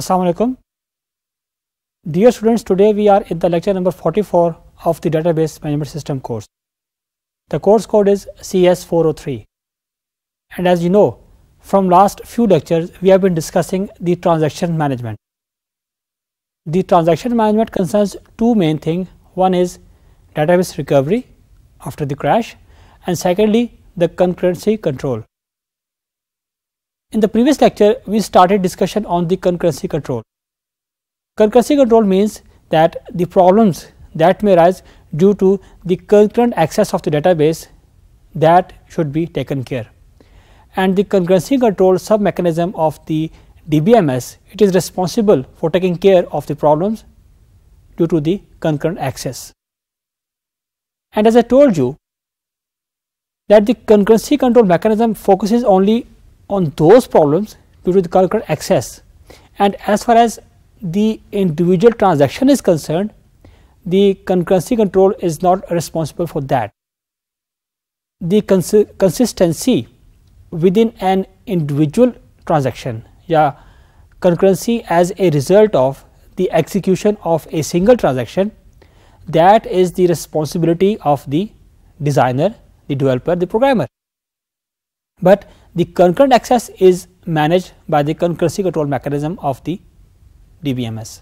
Assalamualaikum. Dear students, today we are in the lecture number 44 of the database management system course. The course code is CS403 and as you know from last few lectures we have been discussing the transaction management. The transaction management concerns two main things one is database recovery after the crash and secondly the concurrency control. In the previous lecture, we started discussion on the concurrency control. Concurrency control means that the problems that may arise due to the concurrent access of the database that should be taken care. And the concurrency control sub mechanism of the DBMS, it is responsible for taking care of the problems due to the concurrent access. And as I told you that the concurrency control mechanism focuses only on those problems due to the current access. And as far as the individual transaction is concerned, the concurrency control is not responsible for that. The cons consistency within an individual transaction yeah, concurrency as a result of the execution of a single transaction that is the responsibility of the designer, the developer, the programmer but the concurrent access is managed by the concurrency control mechanism of the DBMS.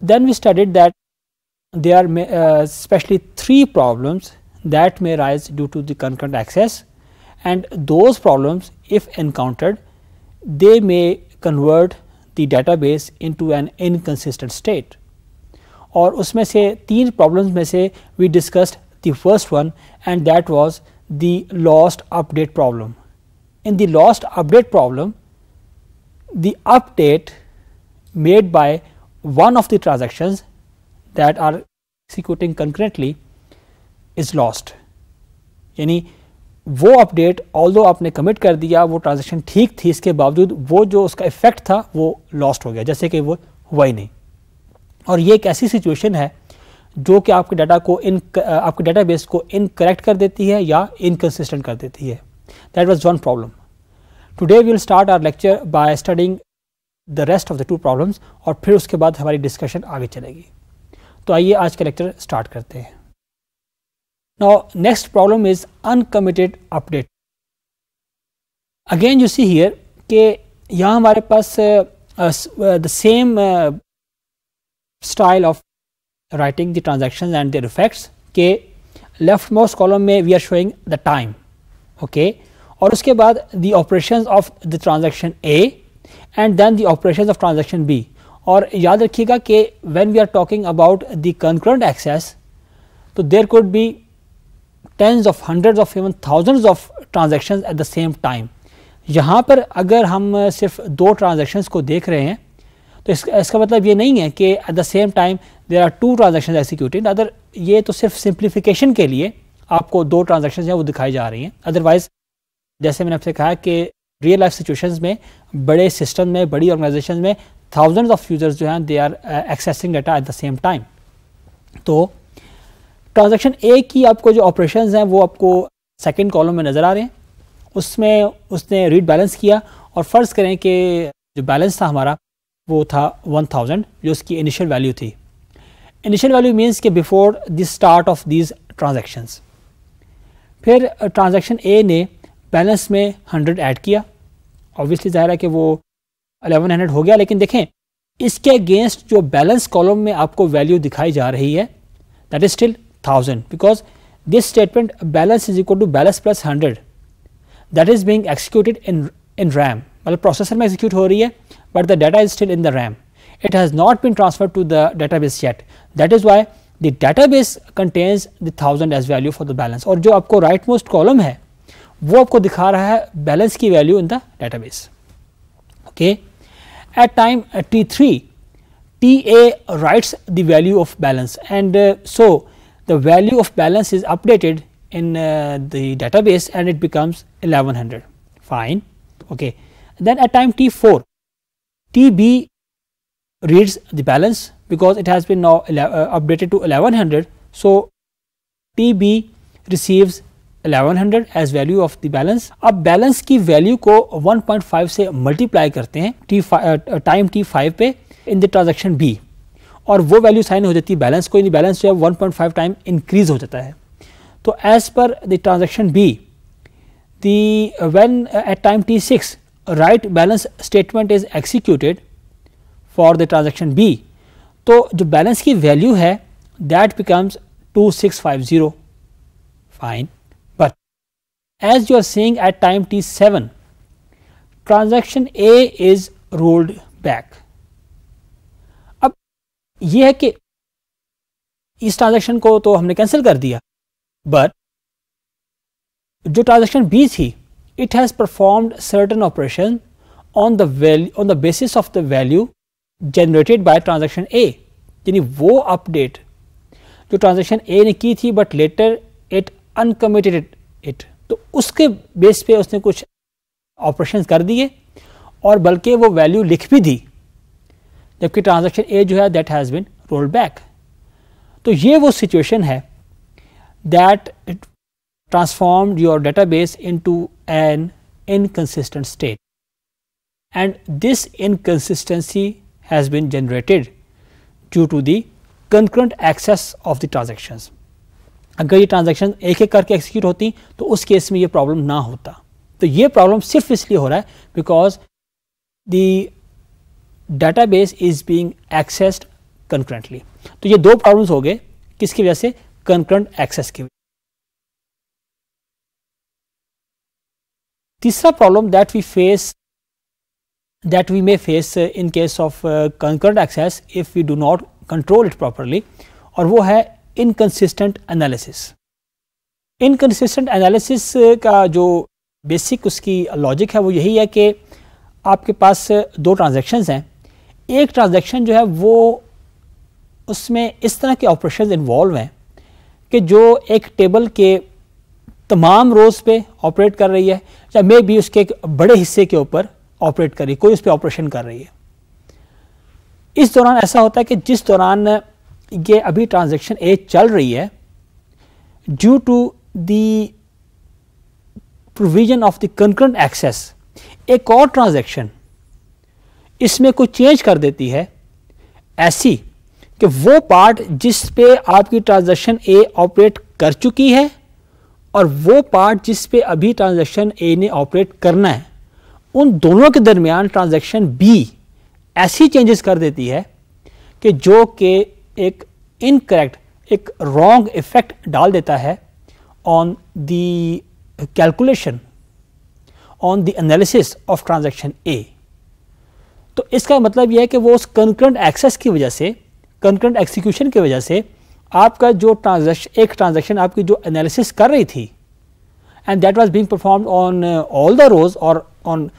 Then we studied that there are uh, especially three problems that may arise due to the concurrent access and those problems if encountered they may convert the database into an inconsistent state usme se से problems problems se we discussed the first one, and that was. the lost update problem. In the lost update problem, the update made by one of the transactions that are executing concurrently is lost. Yani वो update all दो आपने commit कर दिया वो transaction ठीक थी इसके बावजूद वो जो उसका इफेक्ट था वो लॉस्ट हो गया जैसे कि वो हुआ ही नहीं और ये एक ऐसी सिचुएशन है जो कि आपके डाटा को इन आपके बेस को इनकरेक्ट कर देती है या इनकन्सिस्टेंट कर देती है that was one problem today we will start our lecture by studying the rest of the two problems और फिर उसके बाद हमारी डिस्कशन आगे चलेगी तो आइए आज का लेक्चर स्टार्ट करते हैं now next problem is uncommitted update again you see here के यहाँ हमारे पास the same style of writing the transactions and their effects के लेफ्टमोस्ट कॉलम में we are showing the time okay और उसके बाद the operation of the transaction A and then the operation of transaction B और याद रखिएगा कि when we are talking about the concurrent access तो there could be tense of hundred of even thousands of transaction at the same time यहाँ पर अगर हम सिर्फ दो ट्रांजेक्शन्स को देख रहे हैं तो इस, इसका मतलब ये नहीं है कि at the same time there are two transaction executed other ये तो सिर्फ सिंप्लीफिकेशन के लिए आपको दो ट्रांजेक्शन हैं वो दिखाई जा रही हैं अदरवाइज जैसे मैंने आपसे कहा कि रियल लाइफ सिचुएशंस में बड़े सिस्टम में बड़ी ऑर्गेनाइजेशन में थाउजेंड ऑफ यूजर्स जो हैं they are accessing data at the same time तो ट्रांजेक्शन ए की आपको जो ऑपरेशन हैं वो आपको सेकेंड कॉलम में नज़र आ रहे हैं उसमें उसने रीड बैलेंस किया और फ़र्ज़ करें कि जो बैलेंस था हमारा वो था वन थाउजेंड जो उसकी इनिशियल वैल्यू थी इनिशियल वैल्यू मीन्स के before the start of these transactions फिर ट्रांजेक्शन ए ने बैलेंस में हंड्रेड ऐड किया ऑब्वियसली ज़ाहिर है कि वो अलेवन हंड्रेड हो गया लेकिन देखें इसके अगेंस्ट जो बैलेंस कॉलम में आपको वैल्यू दिखाई जा रही है that is still thousand because this statement balance is equal to balance plus hundred that is being executed in in RAM मतलब प्रोसेसर में एग्जीक्यूट हो रही है but the data is still in the RAM it has not been transferred to the database yet that is why the database contains the thousand as value for the balance Or जो आपको right most column है वो आपको दिखा रहा है balance की value in the database okay at time at t3 ta writes the value of balance and uh, so the value of balance is updated in uh, the database and it becomes 1100 fine okay then at time t4 tb reads the balance because it has been now uh, updated to 1100. So, TB receives 1100 as value of the balance अब balance की value को 1.5 से multiply करते हैं T time T five पे इन the transaction B और वो value sign हो जाती है बैलेंस को इन बैलेंस जो है 1.5 टाइम इंक्रीज हो जाता है तो as per the transaction B the when at time T six right balance statement is executed for the transaction B तो जो बैलेंस की वैल्यू है that becomes two six five zero fine but as you are seeing at time T seven transaction A is rolled back अब यह है कि इस transaction को तो हमने कैंसिल कर दिया बट जो ट्रांजेक्शन बी थी it has performed certain operation on the value on the basis of the value generated by transaction A यानी वो अपडेट जो ट्रांजेक्शन ए ने की थी but later it uncommitted it तो उसके बेस पे उसने कुछ ऑपरेशन कर दिए और बल्कि वो वैल्यू लिख भी दी जबकि ट्रांजेक्शन ए जो है that has been roll back तो ये वो सिचुएशन है that it database into an inconsistent state and this inconsistency has been generated due to the concurrent access of the transactions. अगर ये transaction एक एक करके एक्सिक्यूट होती तो उस केस में ये प्रॉब्लम ना होता तो ये प्रॉब्लम सिर्फ इसलिए हो रहा है because the database is being accessed concurrently तो ये दो प्रॉब्लम्स हो गए किसकी वजह से कंकरेंट एक्सेस की तीसरा problem that we face that we may face uh, in case of uh, concurrent access if we do not control it properly और वो है inconsistent analysis. Inconsistent analysis uh, का जो बेसिक उसकी लॉजिक है वो यही है कि आपके पास दो ट्रांजेक्शन्स हैं एक ट्रांजेक्शन जो है वो उसमें इस तरह के ऑपरेशन इन्वॉल्व हैं कि जो एक टेबल के तमाम रोज़ पे ऑपरेट कर रही है या मे भी उसके बड़े हिस्से के ऊपर ऑपरेट कर रही है कोई उस पर ऑपरेशन कर रही है इस दौरान ऐसा होता है कि जिस दौरान ये अभी ट्रांजेक्शन ए चल रही है due to the provision of the concurrent access एक और ट्रांजेक्शन इसमें कोई चेंज कर देती है ऐसी कि वो पार्ट जिस पे आपकी ट्रांजेक्शन ए ऑपरेट कर चुकी है और वो पार्ट जिस पे अभी ट्रांजेक्शन ए ने ऑपरेट करना है उन दोनों के दरमियान ट्रांजैक्शन बी ऐसी चेंजेस कर देती है कि जो कि एक इनकरेक्ट एक रॉन्ग इफेक्ट डाल देता है on the calculation on the analysis of transaction A तो इसका मतलब यह है कि वो उस कंक्रंट एक्सेस की वजह से कंक्रंट एक्सिक्यूशन की वजह से आपका जो ट्रांजेक्शन एक ट्रांजेक्शन आपकी जो एनालिसिस कर रही थी and that was being performed on all the rows और on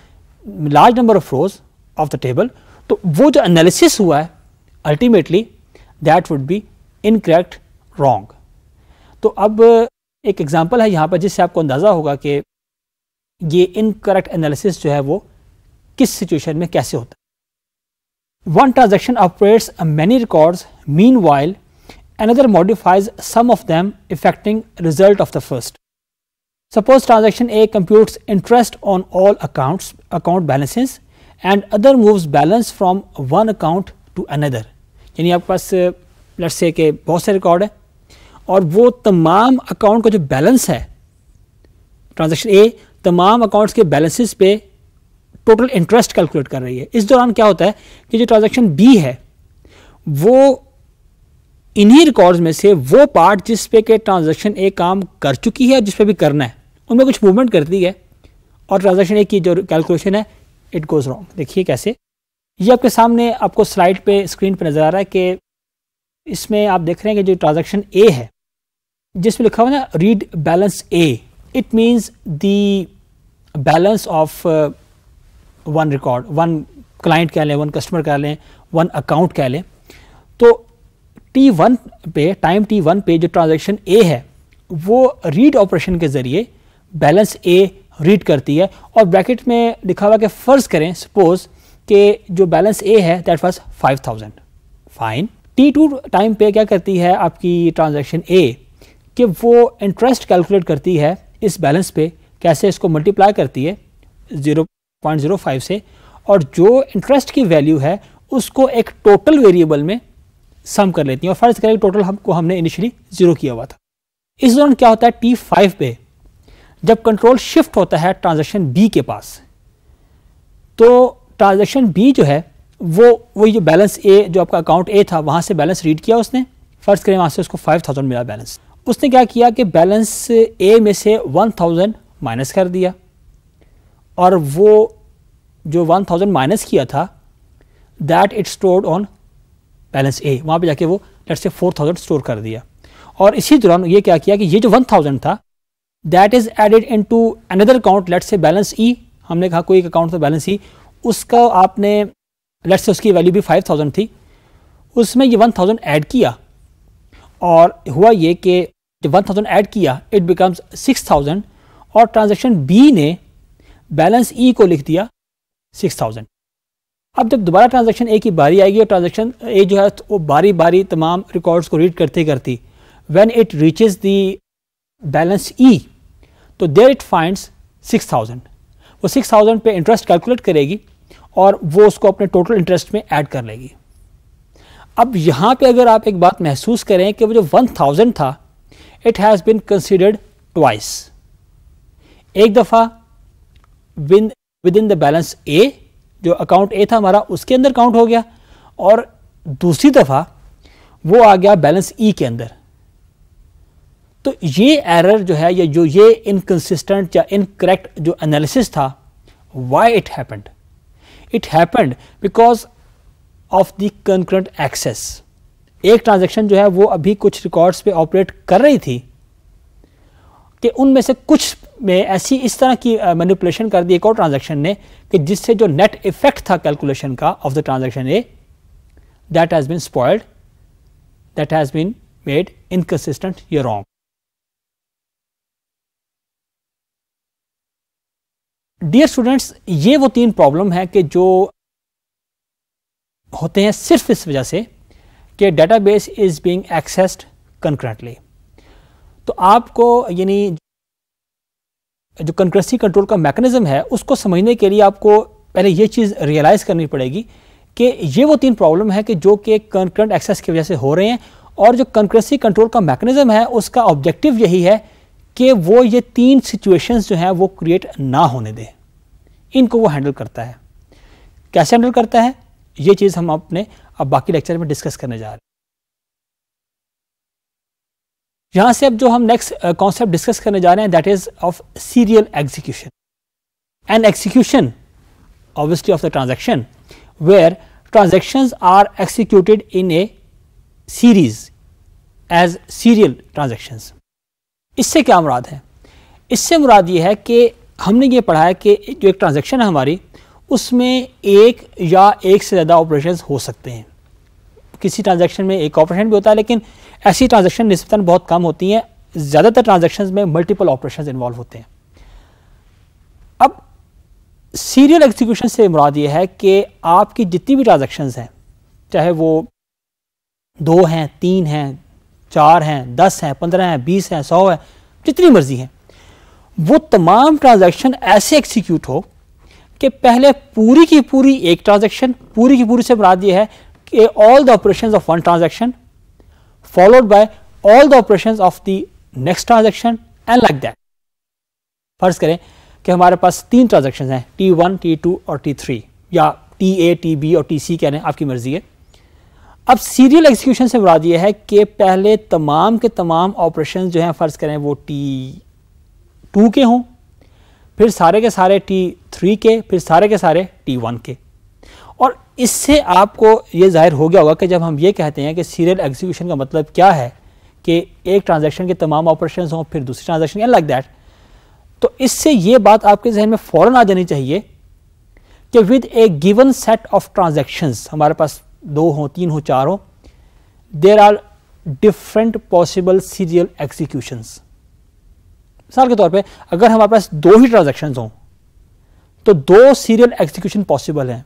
large number of rows of the table तो वो जो एनालिसिस हुआ है ultimately that would be incorrect wrong तो अब एक एग्जाम्पल है यहां पर जिससे आपको अंदाज़ा होगा कि ये इनकरेक्ट एनालिसिस जो है वो किस सिचुएशन में कैसे होता है one transaction operates many records meanwhile other modifies some of them affecting result of the first Suppose transaction A computes interest on all accounts, account balances and other moves balance from one account to another. यानी आपके पास let's say के बहुत से record है और वो तमाम account का जो बैलेंस है ट्रांजेक्शन ए तमाम अकाउंट्स के बैलेंसेस पे टोटल इंटरेस्ट कैलकुलेट कर रही है इस दौरान क्या होता है कि जो ट्रांजेक्शन बी है वो इन्हीं रिकॉर्ड्स में से वो पार्ट जिस पे के ट्रांजेक्शन ए काम कर चुकी है और जिस पे भी करना है उनमें कुछ मूवमेंट करती है और ट्रांजेक्शन एक की जो कैलकुलेशन है इट गोज़ रॉन्ग देखिए कैसे ये आपके सामने आपको स्लाइड पे स्क्रीन पे नज़र आ रहा है कि इसमें आप देख रहे हैं कि जो ट्रांजेक्शन ए है जिसमें लिखा हुआ ना read balance A it means the balance of one record one client कह लें वन कस्टमर कह लें वन अकाउंट कह लें तो टी वन पे टाइम टी वन पे जो ट्रांजेक्शन ए है वो रीड ऑपरेशन के ज़रिए बैलेंस ए रीड करती है और ब्रैकेट में लिखा हुआ कि फ़र्ज़ करें सपोज के जो बैलेंस ए है that was five thousand fine T two time पे क्या करती है आपकी ट्रांजेक्शन ए कि वो इंटरेस्ट कैलकुलेट करती है इस बैलेंस पे कैसे इसको मल्टीप्लाई करती है जीरो जीरो पॉइंट फाइव से और जो इंटरेस्ट की वैल्यू है उसको एक टोटल वेरिएबल में सम कर लेती है और फ़र्ज़ करें टोटल हमको हमने इनिशियली ज़ीरो किया हुआ था इस दौरान क्या होता है टी फाइव पे जब कंट्रोल शिफ्ट होता है ट्रांजेक्शन बी के पास तो ट्रांजेक्शन बी जो है वो वो ये बैलेंस ए जो आपका अकाउंट ए था वहाँ से बैलेंस रीड किया उसने फ़र्ज़ करें वहाँ से उसको फाइव थाउजेंड मिला बैलेंस उसने क्या किया कि बैलेंस ए में से वन थाउजेंड माइनस कर दिया और वो जो वन थाउजेंड माइनस किया था that it stored on balance A वहाँ पे जाके वो लेट से फोर थाउजेंड स्टोर कर दिया और इसी दौरान ये क्या किया कि ये जो वन थाउजेंड था that is added into another account let say balance E हमने कहा कोई एक अकाउंट था बैलेंस ई उसका आपने लेट से उसकी वैल्यू भी फाइव थाउजेंड थी उसमें ये वन थाउजेंड ऐड किया और हुआ ये कि जब वन थाउजेंड ऐड किया इट बिकम्स सिक्स थाउजेंड और ट्रांजेक्शन बी ने बैलेंस ई e को लिख दिया सिक्स थाउजेंड अब जब दोबारा ट्रांजेक्शन ए की बारी आएगी और ट्रांजेक्शन ए जो है वो तो बारी बारी तमाम रिकॉर्ड्स को रीड करते करती when it reaches the balance E तो there it finds six thousand वो सिक्स थाउजेंड पे इंटरेस्ट कैलकुलेट करेगी और वो उसको अपने टोटल इंटरेस्ट में ऐड कर लेगी अब यहाँ पे अगर आप एक बात महसूस करें कि वो जो वन थाउजेंड था it has been considered twice एक दफ़ा विन within the balance A जो अकाउंट ए था हमारा उसके अंदर काउंट हो गया और दूसरी दफ़ा वो आ गया बैलेंस ई e के अंदर तो ये एरर जो है या जो ये इनकन्सिस्टेंट या इनकरेक्ट जो एनालिसिस था why it happened it happened because of the concurrent access एक ट्रांजेक्शन जो है वो अभी कुछ रिकॉर्ड्स पे ऑपरेट कर रही थी कि उनमें से कुछ में ऐसी इस तरह की मैनिपुलेशन कर दी एक और ट्रांजेक्शन ने कि जिससे जो नेट इफेक्ट था कैलकुलेशन का of the transaction A that has been spoiled that has been made inconsistent या रॉन्ग डियर स्टूडेंट्स ये वो तीन प्रॉब्लम है कि जो होते हैं सिर्फ इस वजह से कि database is being accessed concurrently तो आपको यानी जो कंक्रेसी कंट्रोल का मैकेनिज़्म है उसको समझने के लिए आपको पहले ये चीज़ रियलाइज़ करनी पड़ेगी कि ये वो तीन प्रॉब्लम है कि जो कि कंक्रंट एक्सेस की वजह से हो रहे हैं और जो कंक्रेसी कंट्रोल का मैकेनिज़्म है उसका ऑब्जेक्टिव यही है कि वो ये तीन सिचुएशंस जो हैं वो क्रिएट ना होने दें इनको वो हैंडल करता है कैसे हैंडल करता है ये चीज़ हम अपने अब बाकी लेक्चर में डिस्कस करने जा रहे हैं यहाँ से अब जो हम नेक्स्ट कॉन्सेप्ट डिस्कस करने जा रहे हैं that is of serial execution and execution obviously of the transaction where transaction are executed in a series as serial transactions इससे क्या मुराद है इससे मुराद ये है कि हमने ये पढ़ा है कि जो एक ट्रांजेक्शन है हमारी उसमें एक या एक से ज़्यादा ऑपरेशन हो सकते हैं किसी ट्रांजेक्शन में एक ऑपरेशन भी होता है लेकिन ऐसी ट्रांजेक्शन नस्बता बहुत कम होती हैं ज़्यादातर ट्रांजेक्शन में मल्टीपल ऑपरेशन इन्वॉल्व होते हैं अब सीरियल एग्जीक्यूशन से मुराद ये है कि आपकी जितनी भी ट्रांजेक्शन हैं चाहे वो दो हैं तीन हैं चार हैं दस हैं पंद्रह हैं बीस हैं सौ हैं जितनी मर्जी हैं वो तमाम ट्रांजैक्शन ऐसे एक्सीक्यूट हो कि पहले पूरी की पूरी एक ट्रांजैक्शन पूरी की पूरी से मुराद ये है कि all the operation of one transaction followed by all the operation of the next transaction and like that फर्ज करें कि हमारे पास तीन ट्रांजेक्शन हैं टी वन टी टू और टी थ्री या टी ए टी बी और टी सी कह रहे हैं आपकी मर्जी है अब सीरियल एग्जीक्यूशन से बुरा दिया है कि पहले तमाम के तमाम ऑपरेशन जो हैं फ़र्ज़ करें वो टी टू के हों फिर सारे के सारे टी थ्री के फिर सारे के सारे टी वन के और इससे आपको ये जाहिर हो गया होगा कि जब हम ये कहते हैं कि सीरियल एग्जीक्यूशन का मतलब क्या है कि एक ट्रांजेक्शन के तमाम ऑपरेशन हों फिर दूसरी ट्रांजेक्शन एंड लाइक दैट तो इससे ये बात आपके जहन में फ़ौरन आ जानी चाहिए कि with a given set of transaction हमारे पास दो हो तीन हो चार हो there are different possible serial executions मिसाल के तौर पे अगर हमारे पास दो ही ट्रांजेक्शन हों तो दो सीरियल एग्जीक्यूशन पॉसिबल हैं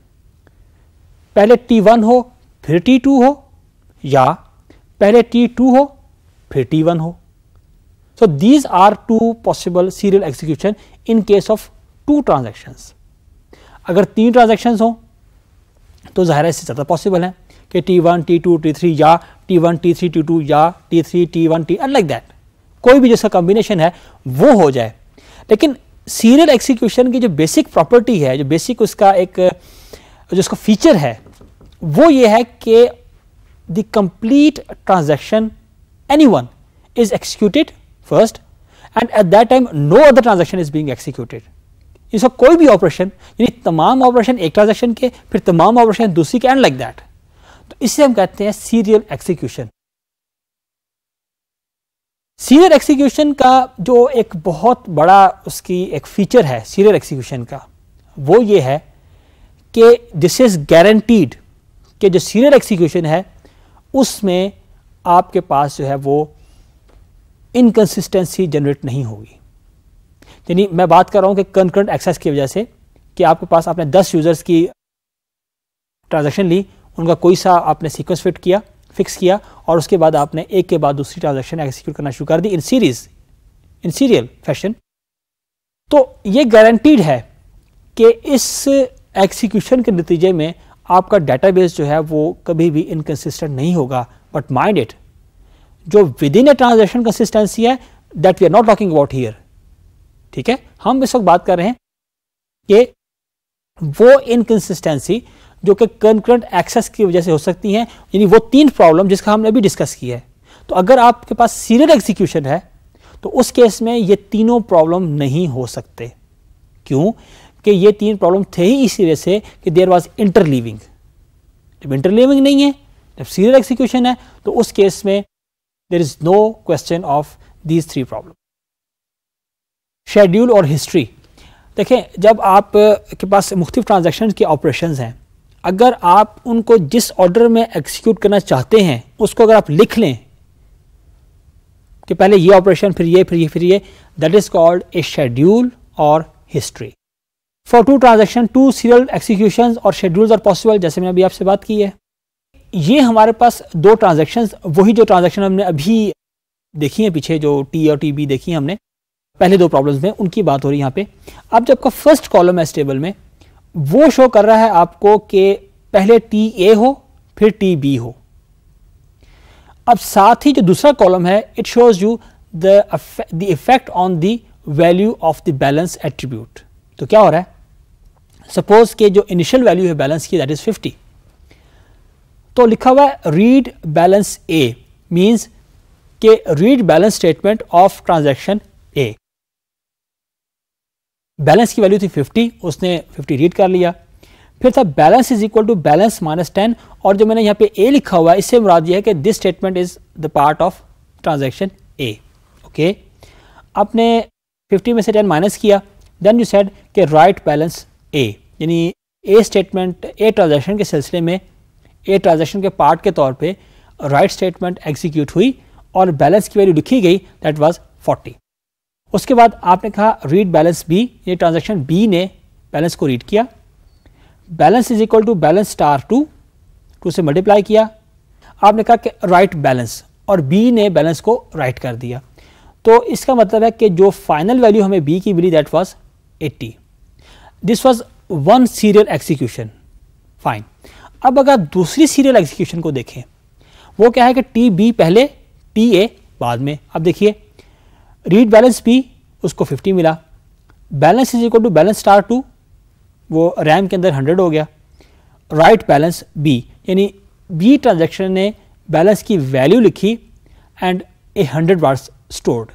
पहले टी वन हो फिर टी टू हो या पहले टी टू हो फिर टी वन हो so these are two possible serial execution in case of two transaction अगर तीन ट्रांजेक्शन हों तो ज़ाहिर इससे ज़्यादा पॉसिबल है कि T one T two T three या T one T three T two या T three T one T like that कोई भी जैसा कॉम्बिनेशन है वो हो जाए लेकिन सीरियल एक्सिक्यूशन की जो बेसिक प्रॉपर्टी है जो बेसिक उसका एक जो उसका फीचर है वो ये है कि the complete transaction any one is executed first and at that time no other transaction is being executed इसका कोई भी ऑपरेशन यानी तमाम ऑपरेशन एक ट्रांजेक्शन के फिर तमाम ऑपरेशन दूसरी के एंड लाइक दैट तो इसे हम कहते हैं सीरियल एक्सीक्यूशन सीरियल एक्सीक्यूशन का जो एक बहुत बड़ा उसकी एक फीचर है सीरियल एक्सीक्यूशन का वो ये है कि दिस इज़ गारंटीड कि जो सीरियल एक्सीक्यूशन है उसमें आपके पास जो है वो इनकंसिस्टेंसी जनरेट नहीं होगी यानी मैं बात कर रहा हूँ कि कंकरेंट एक्सेस की वजह से कि आपके पास आपने दस यूज़र्स की ट्रांजेक्शन ली उनका कोई सा आपने सीक्वेंस फिट किया फिक्स किया और उसके बाद आपने एक के बाद दूसरी ट्रांजेक्शन एक्सिक्यूट करना शुरू कर दी in series in serial fashion तो ये गारंटीड है कि इस एक्सिक्यूशन के नतीजे में आपका डेटाबेस जो है वो कभी भी इनकन्सिस्टेंट नहीं होगा बट माइंड इट जो within a transaction consistency है that we are not talking about here ठीक है हम इस वक्त बात कर रहे हैं कि वो इनकन्सिस्टेंसी जो कि कंक्रंट एक्सेस की वजह से हो सकती हैं यानी वो तीन प्रॉब्लम जिसका हमने अभी डिस्कस किया है तो अगर आपके पास सीरियल एग्जीक्यूशन है तो उस केस में ये तीनों प्रॉब्लम नहीं हो सकते क्यों कि ये तीन प्रॉब्लम थे ही इसी वजह से कि देर वॉज इंटरलीविंग जब इंटरलीविंग नहीं है जब सीरियल एग्जीक्यूशन है तो उस केस में there is no question of these three problem schedule और हिस्ट्री देखें जब आप के पास मुख्तु ट्रांजेक्शन के ऑपरेशन हैं अगर आप उनको जिस ऑर्डर में एक्सिक्यूट करना चाहते हैं उसको अगर आप लिख लें कि पहले ये ऑपरेशन फिर ये फिर ये फिर ये that is called a schedule और history for two transaction two serial execution और शेड्यूल्स आर पॉसिबल जैसे मैंने अभी आपसे बात की है ये हमारे पास दो ट्रांजेक्शन वही जो ट्रांजेक्शन हमने अभी देखी है पीछे जो टी और टी बी देखी है हमने पहले दो प्रॉब्लम्स में उनकी बात हो रही है यहां पे अब जब आपका फर्स्ट कॉलम है स्टेबल में वो शो कर रहा है आपको कि पहले टी ए हो फिर टी बी हो अब साथ ही जो दूसरा कॉलम है it shows you the effect on the value of the balance attribute तो क्या हो रहा है सपोज के जो इनिशियल वैल्यू है बैलेंस की दैट इज फिफ्टी तो लिखा हुआ है रीड बैलेंस ए मीन्स के read balance statement of transaction A balance की वैल्यू थी 50 उसने 50 रीड कर लिया फिर था balance is equal to balance minus ten और जो मैंने यहाँ पे ए लिखा हुआ है इससे मुराद ये है कि this statement is the part of transaction A okay आपने 50 में से 10 माइनस किया देन यू सेड के राइट बैलेंस ए यानी ए स्टेटमेंट ए ट्रांजेक्शन के सिलसिले में ए ट्रांजेक्शन के पार्ट के तौर पर राइट स्टेटमेंट एग्जीक्यूट हुई और बैलेंस की वैल्यू लिखी गई दैट वॉज फोर्टी उसके बाद आपने कहा रीड बैलेंस बी ये ट्रांजेक्शन बी ने बैलेंस को रीड किया balance is equal to balance star two two से मल्टीप्लाई किया आपने कहा कि राइट बैलेंस और बी ने बैलेंस को राइट कर दिया तो इसका मतलब है कि जो फाइनल वैल्यू हमें बी की मिली that was eighty this was one serial execution fine अब अगर दूसरी सीरियल एग्जीक्यूशन को देखें वो क्या है कि टी बी पहले टी ए बाद में अब देखिए रीड बैलेंस भी उसको 50 मिला balance is equal to balance star two वो रैम के अंदर 100 हो गया राइट बैलेंस बी यानी बी ट्रांजेक्शन ने बैलेंस की वैल्यू लिखी and a hundred words stored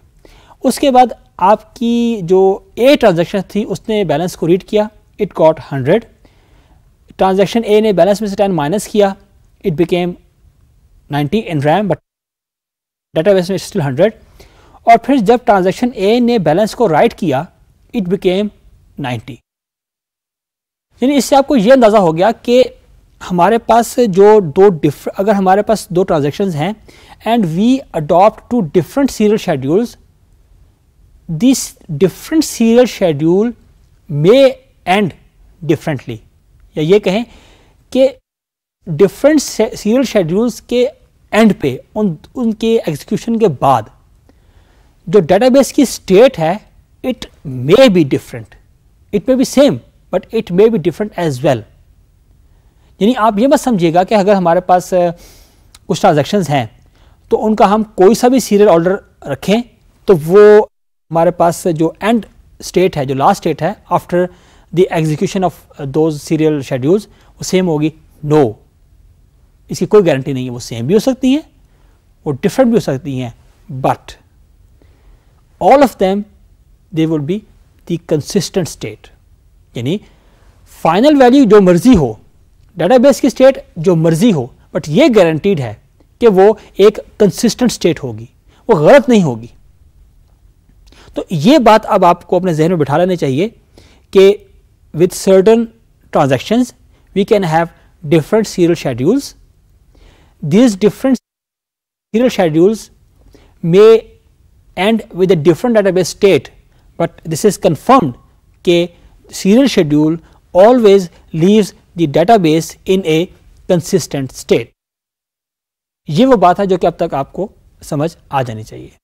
उसके बाद आपकी जो ए ट्रांजेक्शन थी उसने बैलेंस को रीड किया it got hundred transaction A ने बैलेंस में से टेन माइनस किया it became 90 in RAM but database में स्टिल हंड्रेड और फिर जब ट्रांजेक्शन ए ने बैलेंस को राइट किया इट बिकेम 90 यानी इससे आपको यह अंदाज़ा हो गया कि हमारे पास जो दो डिफ अगर हमारे पास दो ट्रांजेक्शन हैं and we adopt two different serial schedules this different serial schedule may end differently या ये कहें कि डिफरेंट सीरियल शेड्यूल्स के एंड पे उन उनके एग्जीक्यूशन के बाद जो डेटाबेस की स्टेट है it may be different it may be same but it may be different as well यानी आप ये मत समझिएगा कि अगर हमारे पास कुछ ट्रांजेक्शन हैं तो उनका हम कोई सा भी सीरियल ऑर्डर रखें तो वो हमारे पास जो एंड स्टेट है जो लास्ट स्टेट है आफ्टर द एग्जीक्यूशन ऑफ दो सीरियल शेड्यूल्स वो सेम होगी नो no. इसकी कोई गारंटी नहीं है वो सेम भी हो सकती हैं वो डिफरेंट भी हो सकती हैं but all of them they will be the consistent state यानी फाइनल वैल्यू जो मर्जी हो डाटाबेस की स्टेट जो मर्जी हो बट ये गारंटीड है कि वो एक कंसिस्टेंट स्टेट होगी वो गलत नहीं होगी तो ये बात अब आपको अपने जहन में बिठा लेनी चाहिए कि with certain transactions we can have different serial schedules. These different serial schedules may and with a different database state, but this is confirmed k serial schedule always leaves the database in a consistent state. ये वो बात है जो कि अब तक आपको समझ आ जानी चाहिए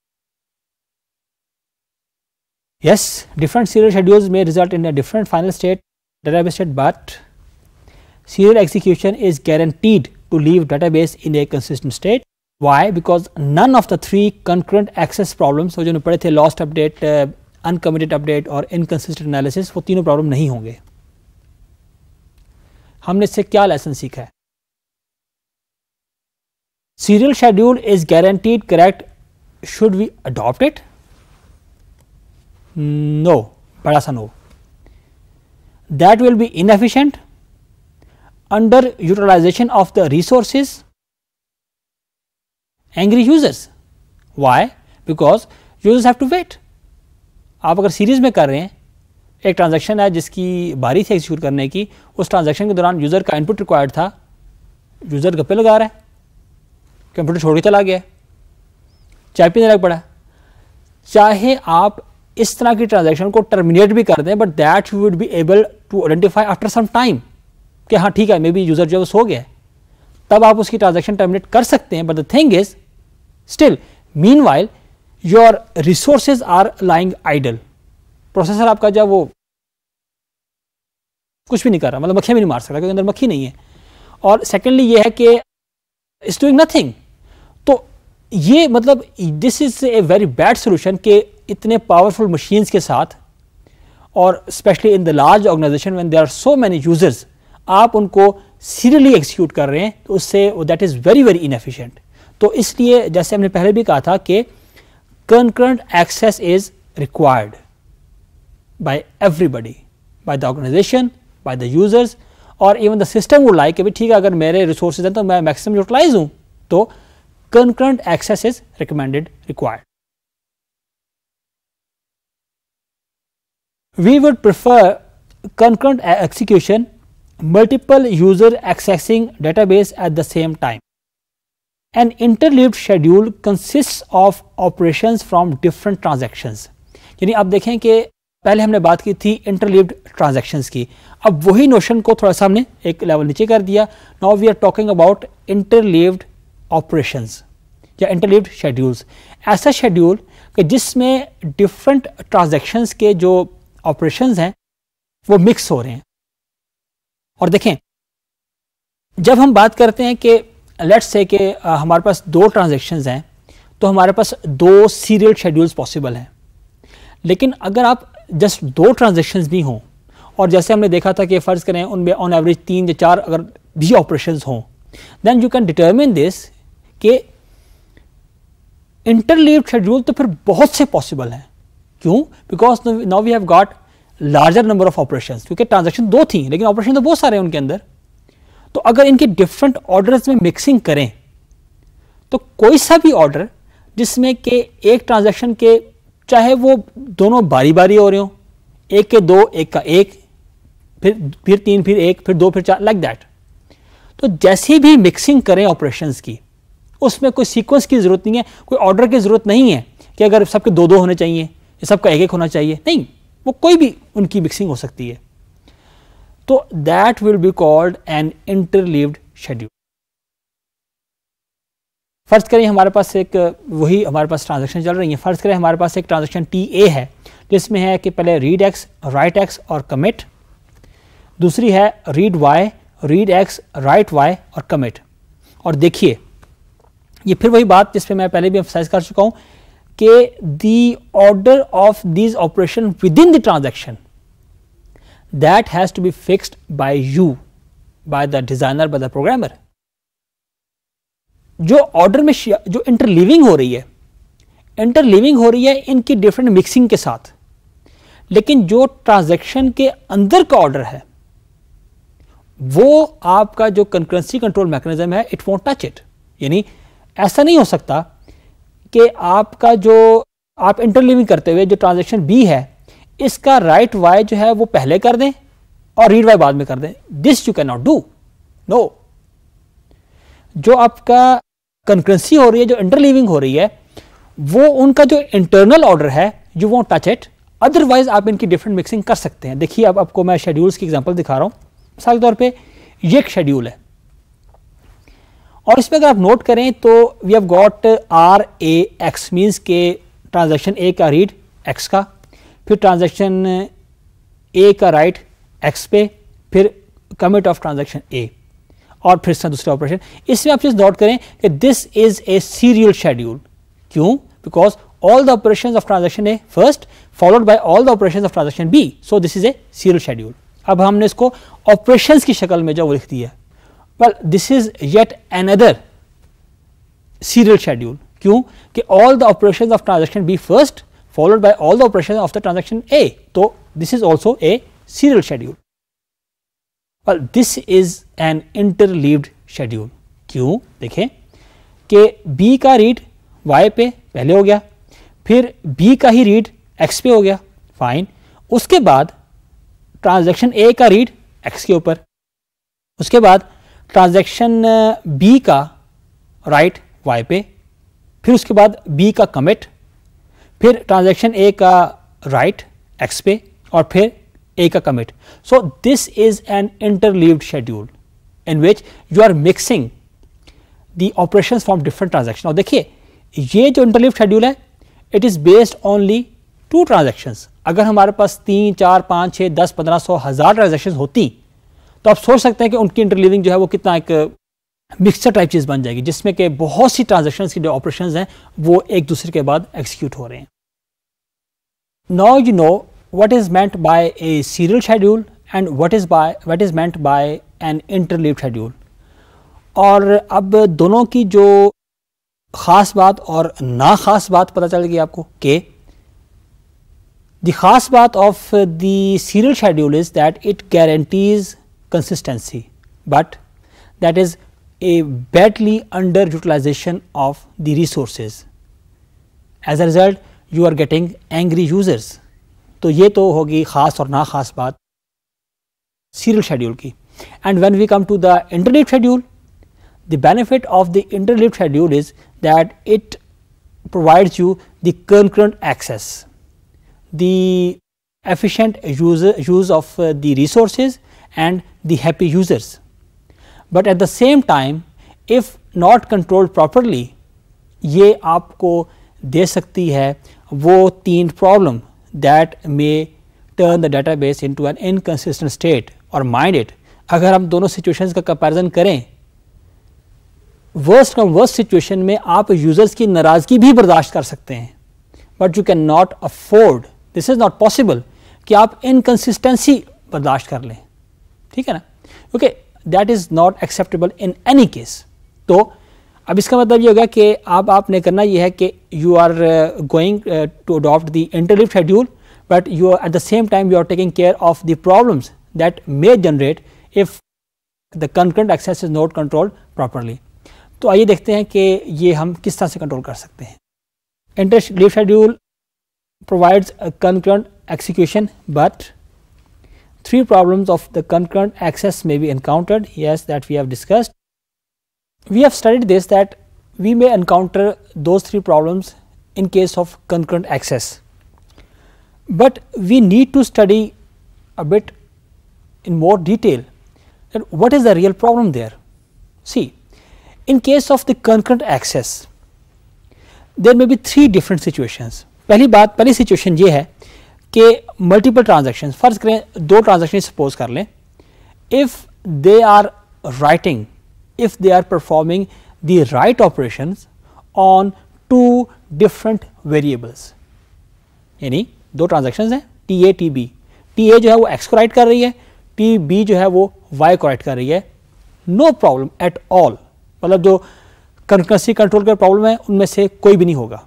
yes different serial schedules may result in a different final state database state but serial execution is guaranteed to leave database in a consistent state why because none of the three concurrent access problems जो जिन्होंने पढ़े थे lost update uncommitted update और inconsistent analysis वो तीनों problem नहीं होंगे हमने इससे क्या लेसन सीखा है serial schedule is guaranteed correct should we adopt it no बड़ा सा no that will be inefficient under utilization of the resources angry users. Why? Because users have to wait. आप अगर सीरीज में कर रहे हैं एक ट्रांजेक्शन है जिसकी बारी थी एग्जीक्यूट करने की उस ट्रांजेक्शन के दौरान यूज़र का इनपुट रिक्वायर्ड था यूज़र गप्पे लगा रहा है कंप्यूटर छोड़ के चला गया चाय पीने लग पड़ा चाहे आप इस तरह की ट्रांजेक्शन को टर्मिनेट भी कर दें but that you would be able to identify after some time कि हाँ ठीक है मे बी यूज़र जो है सो गया तब आप उसकी ट्रांजेक्शन टर्मिनेट कर सकते हैं but the thing is Still meanwhile your resources are lying idle. Processor आपका जब वो कुछ भी नहीं कर रहा मतलब मक्खियाँ भी नहीं मार सकता क्योंकि अंदर मक्खी नहीं है और सेकेंडली ये है कि इट्स डूइंग नथिंग तो ये मतलब this is a very bad solution कि इतने पावरफुल मशीन्स के साथ और specially in the large organization when there are so many users आप उनको सीरियली एग्जीक्यूट कर रहे हैं तो उससे that is very very inefficient तो इसलिए जैसे हमने पहले भी कहा था कि concurrent access is required by everybody by the organization by the users और even the system would like भी ठीक है अगर मेरे रिसोर्सेज हैं तो मैं मैक्सिमम यूटिलाइज हूं तो concurrent access is recommended required we would prefer concurrent execution multiple user accessing database at the same time an interleaved schedule consist of operation from different transaction यानी आप देखें कि पहले हमने बात की थी इंटरलिव्ड ट्रांजेक्शन की अब वही नोशन को थोड़ा सा हमने एक लेवल नीचे कर दिया now we are talking about interleaved operation या इंटरलिव्ड शेड्यूल्स ऐसा शेड्यूल कि जिसमें डिफरेंट ट्रांजैक्शंस के जो ऑपरेशन हैं वो मिक्स हो रहे हैं और देखें जब हम बात करते हैं कि लेट्स से कि uh, हमारे पास दो ट्रांजेक्शन हैं तो हमारे पास दो सीरियल शेड्यूल्स पॉसिबल हैं लेकिन अगर आप जस्ट दो ट्रांजेक्शन्स भी हों और जैसे हमने देखा था कि फ़र्ज़ करें उनमें ऑन एवरेज तीन या चार अगर भी ऑपरेशन हों then you can determine this कि इंटरलीव शेड्यूल तो फिर बहुत से पॉसिबल हैं क्यों because now we have got larger number of operation क्योंकि ट्रांजेक्शन दो थी लेकिन ऑपरेशन तो बहुत सारे हैं उनके अंदर तो अगर इनके डिफरेंट ऑर्डर्स में मिक्सिंग करें तो कोई सा भी ऑर्डर जिसमें के एक ट्रांजैक्शन के चाहे वो दोनों बारी बारी हो रहे हो एक के दो एक का एक फिर फिर तीन फिर एक फिर दो फिर चार लाइक like दैट तो जैसे भी मिक्सिंग करें ऑपरेशंस की उसमें कोई सीक्वेंस की ज़रूरत नहीं है कोई ऑर्डर की ज़रूरत नहीं है कि अगर सबके दो दो होने चाहिए सबका एक एक होना चाहिए नहीं वो कोई भी उनकी मिक्सिंग हो सकती है तो that will be called an interleaved schedule फ़र्ज़ करें हमारे पास एक वही हमारे पास ट्रांजेक्शन चल रही है फ़र्ज़ करें हमारे पास एक ट्रांजेक्शन टी ए है जिसमें है कि पहले रीड एक्स राइट एक्स और कमिट दूसरी है read Y read X write Y और कमिट और देखिए ये फिर वही बात जिस मैं पहले भी एक्सरसाइज कर चुका हूं कि the order of these operation within the transaction that has to be fixed by you, by the designer, by the programmer. जो ऑर्डर में जो इंटरलीविंग हो रही है इंटरलीविंग हो रही है इनकी डिफरेंट मिक्सिंग के साथ लेकिन जो ट्रांजैक्शन के अंदर का ऑर्डर है वो आपका जो कंकरेंसी कंट्रोल मैकेनिज्म है इट वोंट टच इट यानी ऐसा नहीं हो सकता कि आपका जो आप इंटरलिविंग करते हुए जो ट्रांजेक्शन बी है इसका राइट right वाई जो है वो पहले कर दें और रीड वाई बाद में कर दें this you can not do no जो आपका कंक्रेंसी हो रही है जो इंटरलीविंग हो रही है वो उनका जो इंटरनल ऑर्डर है you won't touch it otherwise आप इनकी डिफरेंट मिक्सिंग कर सकते हैं देखिए अब आपको मैं शेड्यूल्स की एग्जाम्पल दिखा रहा हूं मिसाल के तौर पर यह एक शेड्यूल है और इसमें अगर आप नोट करें तो we have got R A X means के ट्रांजेक्शन ए का रीड एक्स का फिर ट्रांजेक्शन ए का राइट एक्स पे फिर कमिट ऑफ ट्रांजेक्शन ए और फिर से दूसरा ऑपरेशन इसमें आप चीज नोट करें कि this is a serial schedule क्यों because all the operation of transaction A first followed by all the operation of transaction B so this is a serial schedule अब हमने इसको ऑपरेशन की शक्ल में जो लिख दिया well this is yet another serial schedule क्यों कि all the operation of transaction B first followed by all the operations of the transaction A. So, this is also a serial schedule. Well, this is an interleaved schedule. क्यों देखें कि B का read Y पे पहले हो गया फिर B का ही read X पे हो गया फाइन उसके बाद ट्रांजैक्शन A का read X के ऊपर उसके बाद ट्रांजैक्शन B का write Y पे फिर उसके बाद B का commit फिर ट्रांजेक्शन ए का राइट एक्स पे और फिर ए का commit so this is an interleaved schedule in which you are mixing the operation from different transaction और देखिए ये जो इंटरलीव शेड्यूल है it is based only two transactions अगर हमारे पास तीन चार पांच छह दस पंद्रह सौ हज़ार ट्रांजेक्शन होती तो आप सोच सकते हैं कि उनकी इंटरलीविंग जो है वो कितना एक मिक्सचर टाइप चीज़ बन जाएगी जिसमें कि बहुत सी ट्रांजेक्शन की जो ऑपरेशन हैं वो एक दूसरे के बाद एक्सिक्यूट हो रहे हैं now you know what is meant by a serial schedule and what is by what is meant by an interleaved schedule और अब दोनों की जो ख़ास बात और ना ख़ास बात पता चल गई आपको के दास ख़ास बात of the serial schedule is that it guarantees consistency but that is a badly underutilization of the resources. As a result, you are getting angry users. तो ये तो होगी ख़ास और ना ख़ास बात serial And when we come to the टद schedule, the benefit of the the schedule is that it provides you the concurrent access, the efficient use, of uh, the resources and the happy users. But at the same time if not controlled properly ये आपको दे सकती है वो तीन problem that may turn the database into an inconsistent state और mind it अगर हम दोनों सिचुएशंस का कंपेरिजन करें वर्स्ट कम वर्स्ट सिचुएशन में आप यूज़र्स की नाराज़गी भी बर्दाश्त कर सकते हैं but you can not afford this is not possible कि आप इनकन्सिस्टेंसी बर्दाश्त कर लें ठीक है ना okay okay, that is not acceptable in any case तो अब इसका मतलब ये होगा कि अब आपने करना ये है कि you are going to adopt the interleave schedule but you at the same time you are taking care of the problems that may generate if the concurrent access is not control properly तो आइए देखते हैं कि ये हम किस तरह से कंट्रोल कर सकते हैं interleave schedule provides concurrent execution but Three problems of the concurrent access may be encountered, yes that we have discussed. We have studied this that we may encounter those three problems in case of concurrent access. But we need to study a bit in more detail that what is the real problem there. See, in case of the concurrent access, there may be three different situations. पहली बात situation situation ये है कि multiple transaction फ़र्ज़ करें दो transaction suppose कर लें if they are writing if they are performing the write operation on two different variables यानी दो ट्रांजेक्शन हैं T A T B T A जो है वो एक्स को राइट कर रही है टी बी जो है वो वाई को राइट कर रही है नो प्रॉब्लम एट ऑल मतलब जो कंकसी कंट्रोल का प्रॉब्लम है उनमें से कोई भी नहीं होगा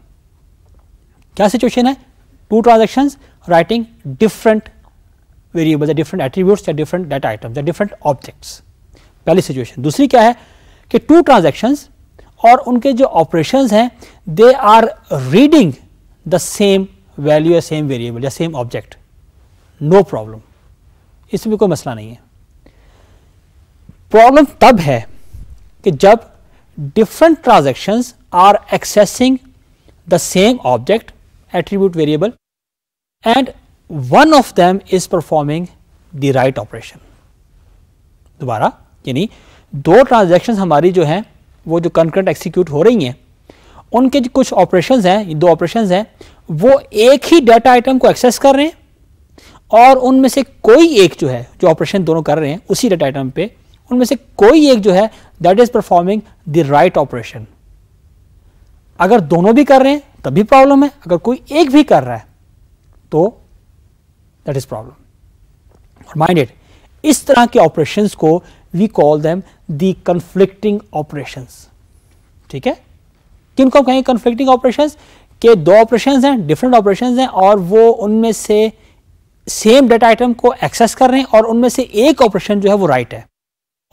क्या सिचुएशन है two transactions writing different variable या डिफरेंट एट्रीब्यूट्स या डिफरेंट डाटा आइटम्स या डिफरेंट ऑब्जेक्ट्स पहली सिचुएशन दूसरी क्या है कि टू ट्रांजेक्शन्स और उनके जो ऑपरेशन हैं they are reading the same value या सेम वेरिएबल या सेम ऑब्जेक्ट नो प्रॉब्लम इसमें कोई मसला नहीं है प्रॉब्लम तब है कि जब different transactions are accessing the same object attribute variable and one of them is performing the right operation. दोबारा यानी दो ट्रांजेक्शन हमारी जो हैं वो जो कंकरेंट एक्सिक्यूट हो रही हैं उनके जो कुछ ऑपरेशंस हैं दो ऑपरेशंस हैं वो एक ही डाटा आइटम को एक्सेस कर रहे हैं और उनमें से कोई एक जो है जो ऑपरेशन दोनों कर रहे हैं उसी डाटा आइटम पे उनमें से कोई एक जो है that is performing the write operation अगर दोनों भी कर रहे हैं तब भी प्रॉब्लम है अगर कोई एक भी कर रहा है तो that is problem mind it इस तरह के ऑपरेशन को we call them the conflicting operations ठीक है किन को कहेंगे कन्फ्लिक्टिंग ऑपरेशन के दो ऑपरेशन हैं डिफरेंट ऑपरेशन हैं और वो उनमें से सेम डेटा आइटम को एक्सेस कर रहे हैं और उनमें से एक ऑपरेशन जो है वो राइट है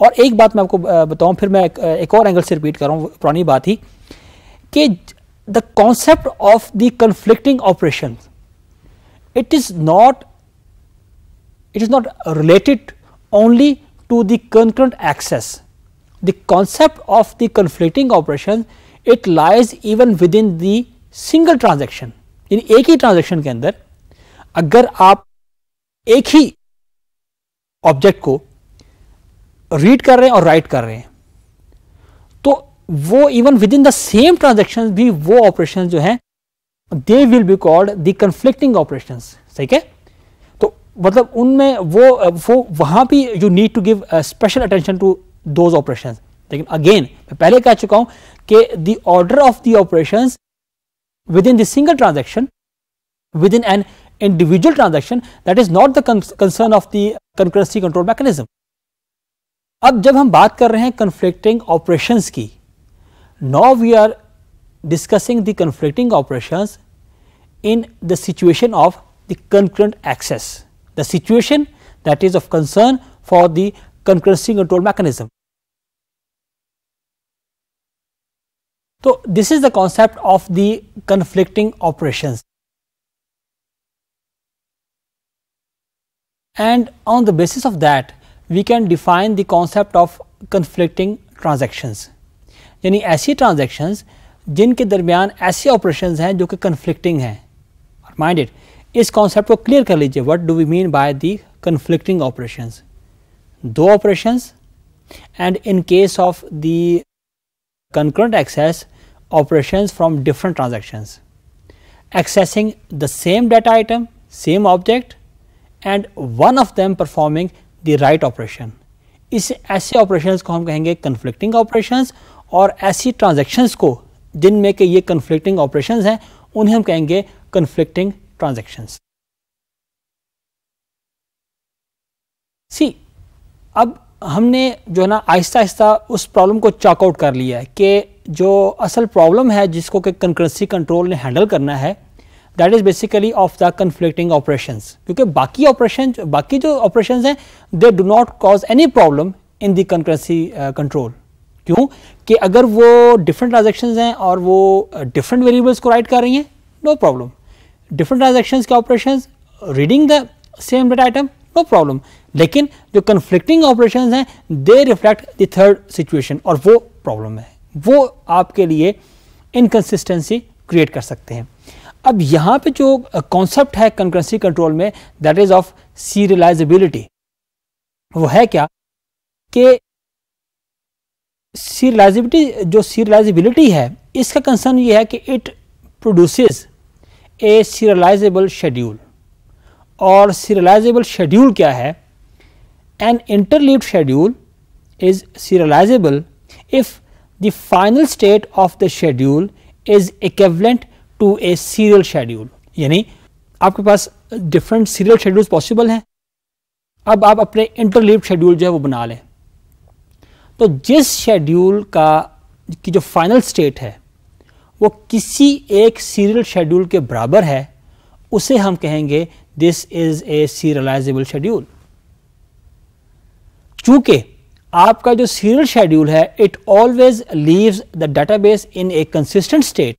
और एक बात मैं आपको बताऊं फिर मैं एक और एंगल से रिपीट कर रहा हूँ पुरानी बात ही कि the concept of the conflicting operation it is not it is not related only to the concurrent access. The concept of the conflicting operation it lies even within the single transaction in ek ही transaction के अंदर अगर आप एक ही object को read कर रहे हैं और राइट कर रहे हैं तो वो even within the same transaction भी वो ऑपरेशन जो they will be called the conflicting operation ठीक है तो मतलब उनमें वो वो वहां भी you need to give special attention to those operation लेकिन अगेन मैं पहले कह चुका हूं कि the order of the operation within the single transaction within an individual transaction that is not the concern of the कंक्रेंसी control mechanism. अब जब हम बात कर रहे हैं कंफ्लिक्टिंग ऑपरेशन की now we are discussing the conflicting operations in the situation of the concurrent access, the situation that is of concern for the concurrency control mechanism. So, this is the concept of the conflicting operations. And on the basis of that, we can define the concept of conflicting transactions. यानी AC transactions. जिनके दरमियान ऐसे operation हैं जो कि conflicting हैं और minded इस कॉन्सेप्ट को क्लियर कर लीजिए what do we mean by the conflicting operation दो operation and in case of the concurrent access operation from different transaction accessing the same data item same object and one of them performing the write operation इस ऐसे operation को हम कहेंगे conflicting operation और ऐसी transactions को जिनमें के ये कन्फ्लिक्टिंग ऑपरेशन हैं उन्हें हम कहेंगे कन्फ्लिक्टिंग ट्रांजेक्शन्स सी अब हमने जो है ना आहिस्ता आहिस्ता उस प्रॉब्लम को चॉकआउट कर लिया है कि जो असल प्रॉब्लम है जिसको कि कंकरेंसी कंट्रोल ने हैंडल करना है that is basically of the conflicting operation क्योंकि बाकी ऑपरेशन बाकी जो ऑपरेशन हैं they do not cause any problem in the concurrency control क्यों कि अगर वो डिफरेंट ट्रांजेक्शन हैं और वो डिफरेंट वेरिएबल्स को राइट कर रही हैं नो प्रॉब्लम डिफरेंट ट्रांजेक्शन के operation reading the same data item no problem लेकिन जो कन्फ्लिक्टिंग ऑपरेशन हैं they reflect the third situation और वो प्रॉब्लम है वो आपके लिए इनकन्सिस्टेंसी क्रिएट कर सकते हैं अब यहाँ पे जो कॉन्सेप्ट है कंकरेंसी कंट्रोल में दैट इज ऑफ सीरियलाइजेबिलिटी वो है क्या कि सीरियलाइजिबिलिटी जो सीरियलाइजिबिलिटी है इसका कंसर्न ये है कि it produces a serializable schedule और सीरियलाइजेबल शेड्यूल क्या है an interleave schedule is serializable if the final state of the schedule is equivalent to a serial schedule यानी आपके पास डिफरेंट सीरियल शेड्यूल्स पॉसिबल हैं अब आप अपने इंटरलीव शेड्यूल जो है वो बना लें तो जिस शेड्यूल का की जो फाइनल स्टेट है वो किसी एक सीरियल शेड्यूल के बराबर है उसे हम कहेंगे this is a serializable schedule चूंकि आपका जो सीरियल शेड्यूल है it always leaves the base in a consistent state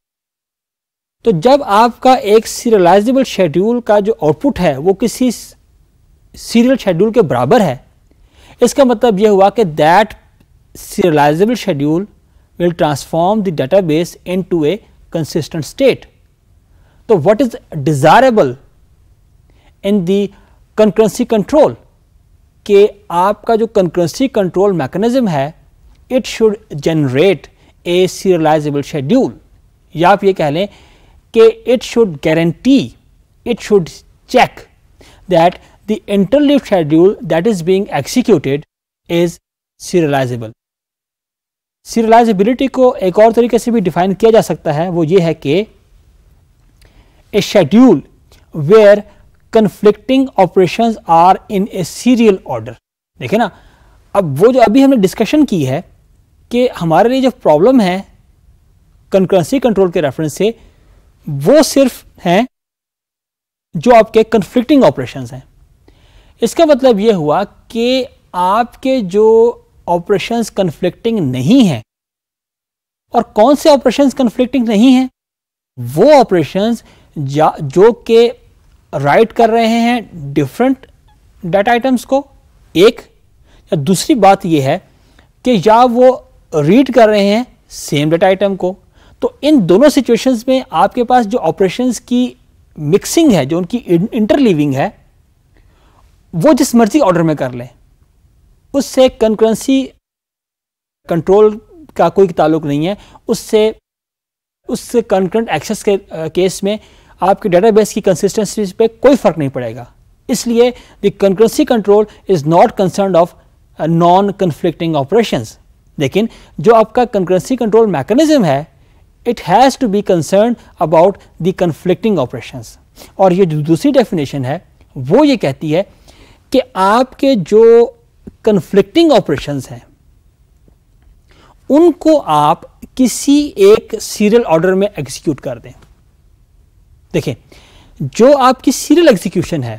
तो जब आपका एक सीरियलाइजेबल शेड्यूल का जो आउटपुट है वो किसी सीरियल शेड्यूल के बराबर है इसका मतलब यह हुआ कि that serializable schedule will transform the database into a consistent state. So, what is desirable in the concurrency control? कि आपका जो concurrency control mechanism है it should generate a serializable schedule या आप ये कह लें कि it should guarantee, it should check that the interleaved schedule that is being executed is serializable. Serializability को एक और तरीके से भी डिफाइन किया जा सकता है वो ये है कि a schedule where conflicting operation are in a serial order देखे ना अब वो जो अभी हमने डिस्कशन की है कि हमारे लिए जो प्रॉब्लम है कंकरेंसी कंट्रोल के रेफरेंस से वो सिर्फ हैं जो आपके कन्फ्लिक्टिंग ऑपरेशन हैं इसका मतलब ये हुआ कि आपके जो ऑपरेशंस कन्फ्लिक्टिंग नहीं है और कौन से ऑपरेशंस कन्फ्लिक्टिंग नहीं है वो ऑपरेशंस जो के राइट कर रहे हैं डिफरेंट डाटा आइटम्स को एक या दूसरी बात यह है कि या वो रीड कर रहे हैं सेम डाटा आइटम को तो इन दोनों सिचुएशंस में आपके पास जो ऑपरेशंस की मिक्सिंग है जो उनकी इंटरलीविंग है वो जिस मर्जी ऑर्डर में कर लें उससे कंकरेंसी कंट्रोल का कोई ताल्लुक नहीं है उससे उस कंकरेंट एक्सेस के आ, केस में आपके डेटाबेस की कंसिस्टेंसी पे कोई फ़र्क नहीं पड़ेगा इसलिए the concurrency control is not concern of non conflicting operation लेकिन जो आपका कंकरेंसी कंट्रोल मैकेनिज्म है it has to be concern about the conflicting operations और ये जो दूसरी डेफिनेशन है वो ये कहती है कि आपके जो कन्फ्लिक्टिंग ऑपरेशंस हैं उनको आप किसी एक सीरियल ऑर्डर में एग्जीक्यूट कर दें देखें जो आपकी सीरियल एग्जीक्यूशन है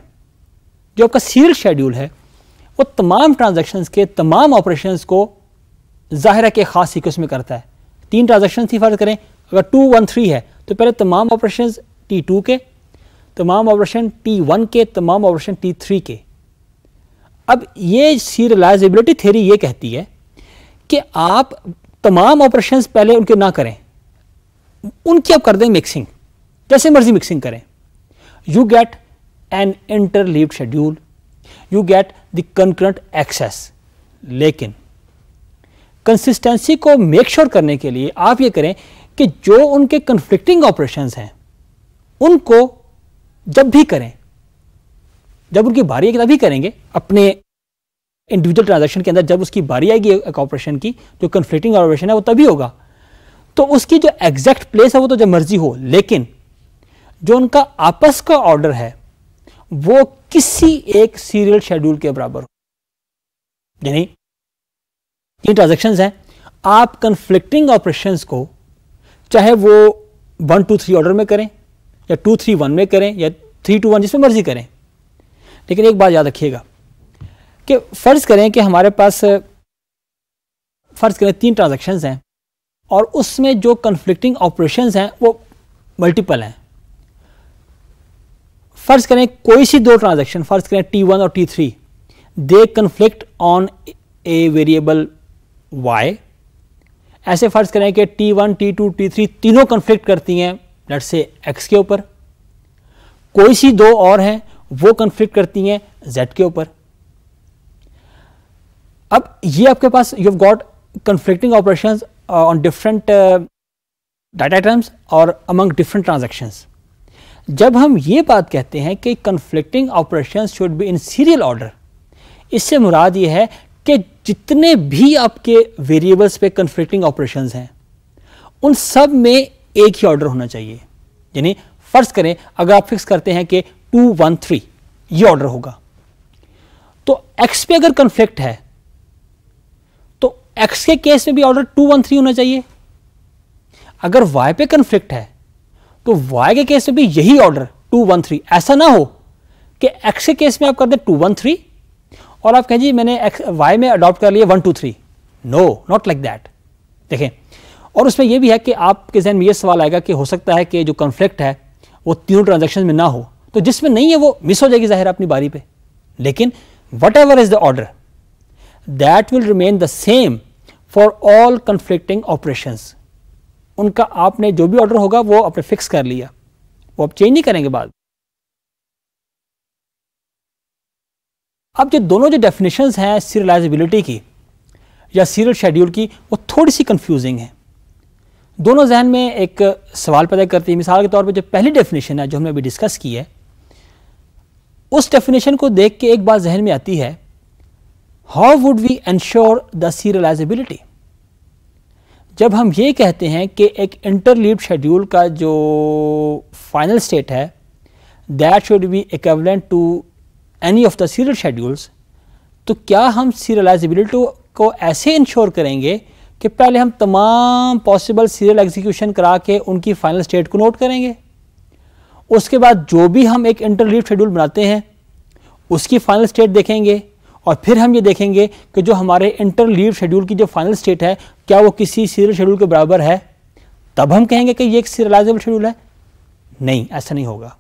जो आपका सीरियल शेड्यूल है वो तमाम ट्रांजैक्शंस के तमाम ऑपरेशंस को ज़ाहिरा के ख़ास सीक्वेंस में करता है तीन ट्रांजेक्शन ही फर्ज करें अगर टू वन थ्री है तो पहले तमाम ऑपरेशन टी टू के तमाम ऑपरेशन टी वन के तमाम ऑपरेशन टी थ्री के अब ये सीरियलाइजेबिलिटी थेरी ये कहती है कि आप तमाम ऑपरेशंस पहले उनके ना करें उनकी आप कर दें मिक्सिंग जैसे मर्जी मिक्सिंग करें you get an interleave schedule you get the concurrent access लेकिन कंसिस्टेंसी को मेक श्योर sure करने के लिए आप ये करें कि जो उनके कंफ्लिक्टिंग ऑपरेशंस हैं उनको जब भी करें जब उनकी बारी आएगी तभी करेंगे अपने इंडिविजुअल ट्रांजेक्शन के अंदर जब उसकी बारी आएगी ऑपरेशन की जो कन्फ्लिक्टिंग ऑपरेशन है वो तभी होगा तो उसकी जो एग्जैक्ट प्लेस है वो तो जब मर्जी हो लेकिन जो उनका आपस का ऑर्डर है वो किसी एक सीरियल शेड्यूल के बराबर हो यानी तीन ट्रांजेक्शन हैं आप कन्फ्लिक्टिंग ऑपरेशन को चाहे वो वन टू थ्री ऑर्डर में करें या टू थ्री वन में करें या थ्री टू वन जिसमें मर्जी करें लेकिन एक बात याद रखिएगा कि फ़र्ज़ करें कि हमारे पास फ़र्ज़ करें तीन ट्रांजेक्शन हैं और उसमें जो कन्फ्लिक्टिंग ऑपरेशन हैं वो मल्टीपल हैं फ़र्ज़ करें कोई सी दो ट्रांजेक्शन फ़र्ज़ करें टी वन और T three they conflict on a variable Y ऐसे फ़र्ज़ करें कि T one T two T three तीनों कन्फ्लिक्ट करती हैं लट से एक्स के ऊपर कोई सी दो और हैं वो कन्फ्लिक्ट करती हैं जेड के ऊपर अब ये आपके पास you have got conflicting operation on different data terms और अमंग डिफरेंट ट्रांजेक्शन जब हम ये बात कहते हैं कि conflicting operation should be in serial order इससे मुराद ये है कि जितने भी आपके वेरिएबल्स पे कन्फ्लिक्टिंग ऑपरेशन हैं उन सब में एक ही ऑर्डर होना चाहिए यानी फर्ज करें अगर आप फिक्स करते हैं कि टू वन थ्री ये ऑर्डर होगा तो एक्स पे अगर कंफ्लिक्ट है तो एक्स के केस में भी ऑर्डर टू वन थ्री होना चाहिए अगर वाई पे कंफ्लिक्ट है तो वाई के केस में भी यही ऑर्डर टू वन थ्री ऐसा ना हो कि एक्स के केस में आप कर दें टू वन थ्री और आप कहें जी मैंने एक्स वाई में अडॉप्ट कर लिया one two three no not like that देखें और उसमें यह भी है कि आपके जहन में यह सवाल आएगा कि हो सकता है कि जो कॉन्फ्लिक्ट है वो तीनों ट्रांजेक्शन में ना हो तो जिसमें नहीं है वो मिस हो जाएगी ज़ाहिर अपनी बारी पे लेकिन whatever is the order that will remain the same for all conflicting operation उनका आपने जो भी ऑर्डर होगा वो आपने फिक्स कर लिया वो आप चेंज नहीं करेंगे बाद अब जो दोनों जो डेफिनेशंस हैं सीरियलाइजेबिलिटी की या सीरियल शेड्यूल की वो थोड़ी सी कंफ्यूजिंग है दोनों जहन में एक सवाल पैदा करती है मिसाल के तौर पर जो पहली डेफिनेशन है जो हमने अभी डिस्कस की है उस डेफिनेशन को देख के एक बात जहन में आती है how would we ensure the serializability जब हम ये कहते हैं कि एक इंटरलीव शेड्यूल का जो फाइनल स्टेट है that should be equivalent to any of the serial schedules तो क्या हम सीरियलाइजेबिलिटी को ऐसे इंश्योर करेंगे कि पहले हम तमाम पॉसिबल सीरियल एग्जीक्यूशन करा के उनकी फाइनल स्टेट को नोट करेंगे उसके बाद जो भी हम एक इंटरलीव शेड्यूल बनाते हैं उसकी फाइनल स्टेट देखेंगे और फिर हम ये देखेंगे कि जो हमारे इंटरलीव शेड्यूल की जो फाइनल स्टेट है क्या वो किसी सीरियल शेड्यूल के बराबर है तब हम कहेंगे कि ये एक सीरियलाइजेबल शेड्यूल है नहीं ऐसा नहीं होगा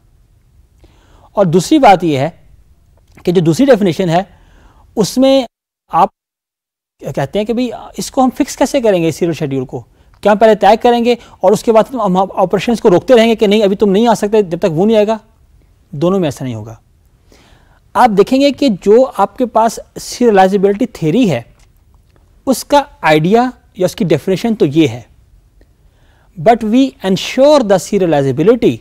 और दूसरी बात यह है कि जो दूसरी डेफिनेशन है उसमें आप कहते हैं कि भाई इसको हम फिक्स कैसे करेंगे सीरियल शेड्यूल को क्या हम पहले तय करेंगे और उसके बाद हम ऑपरेशन को रोकते रहेंगे कि नहीं अभी तुम नहीं आ सकते जब तक वो नहीं आएगा दोनों में ऐसा नहीं होगा आप देखेंगे कि जो आपके पास सीरियलाइजेबिलिटी थेरी है उसका आइडिया या उसकी डेफिनेशन तो ये है but we ensure the serializability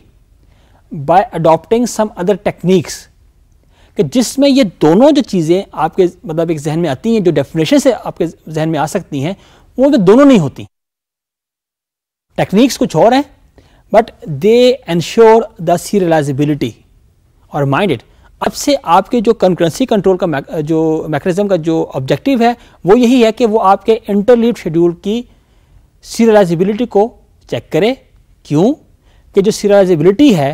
by adopting some other techniques कि जिसमें ये दोनों जो चीज़ें आपके मतलब एक जहन में आती हैं जो डेफिनेशन से आपके जहन में आ सकती हैं वो तो दोनों नहीं होती टेक्निक्स कुछ और हैं but they ensure the serializability और माइंड इट अब से आपके जो कंक्रेंसी कंट्रोल का जो मैकेनिज्म का जो ऑब्जेक्टिव है वो यही है कि वो आपके इंटरलीव शेड्यूल की सीरियलाइजिबिलिटी को चेक करे क्यों कि जो सीरियलाइजिबिलिटी है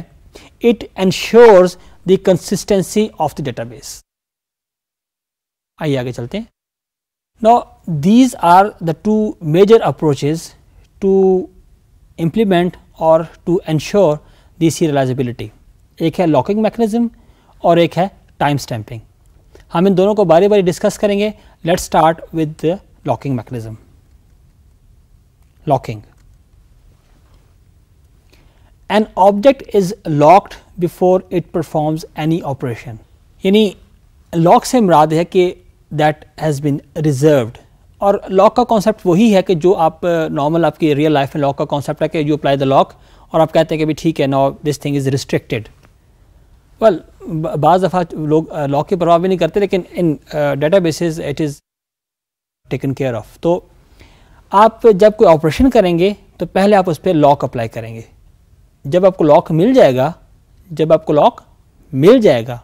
it ensures the consistency of the database आइए आगे चलते हैं Now these are the two major approaches to implement और टू ensure the serializability. एक है लॉकिंग मैकेनिज्म और एक है टाइम stamping. हम इन दोनों को बारी बारी डिस्कस करेंगे let start with locking mechanism locking an object is locked before it performs any operation यानी लॉक से मुराद है कि दैट हैज़ been reserved और लॉक का कॉन्सेप्ट वही है कि जो आप नॉर्मल uh, आपकी रियल लाइफ में लॉक का कॉन्सेप्ट है कि यू अप्लाई द लॉक और आप कहते हैं कि भी ठीक है now this thing is restricted well बाज़ दफ़ा लोग लॉक uh, की परवाह भी नहीं करते लेकिन in databases it is taken care of तो आप जब कोई ऑपरेशन करेंगे तो पहले आप उस पर लॉक अप्लाई करेंगे जब आपको लॉक मिल जाएगा जब आपको लॉक मिल जाएगा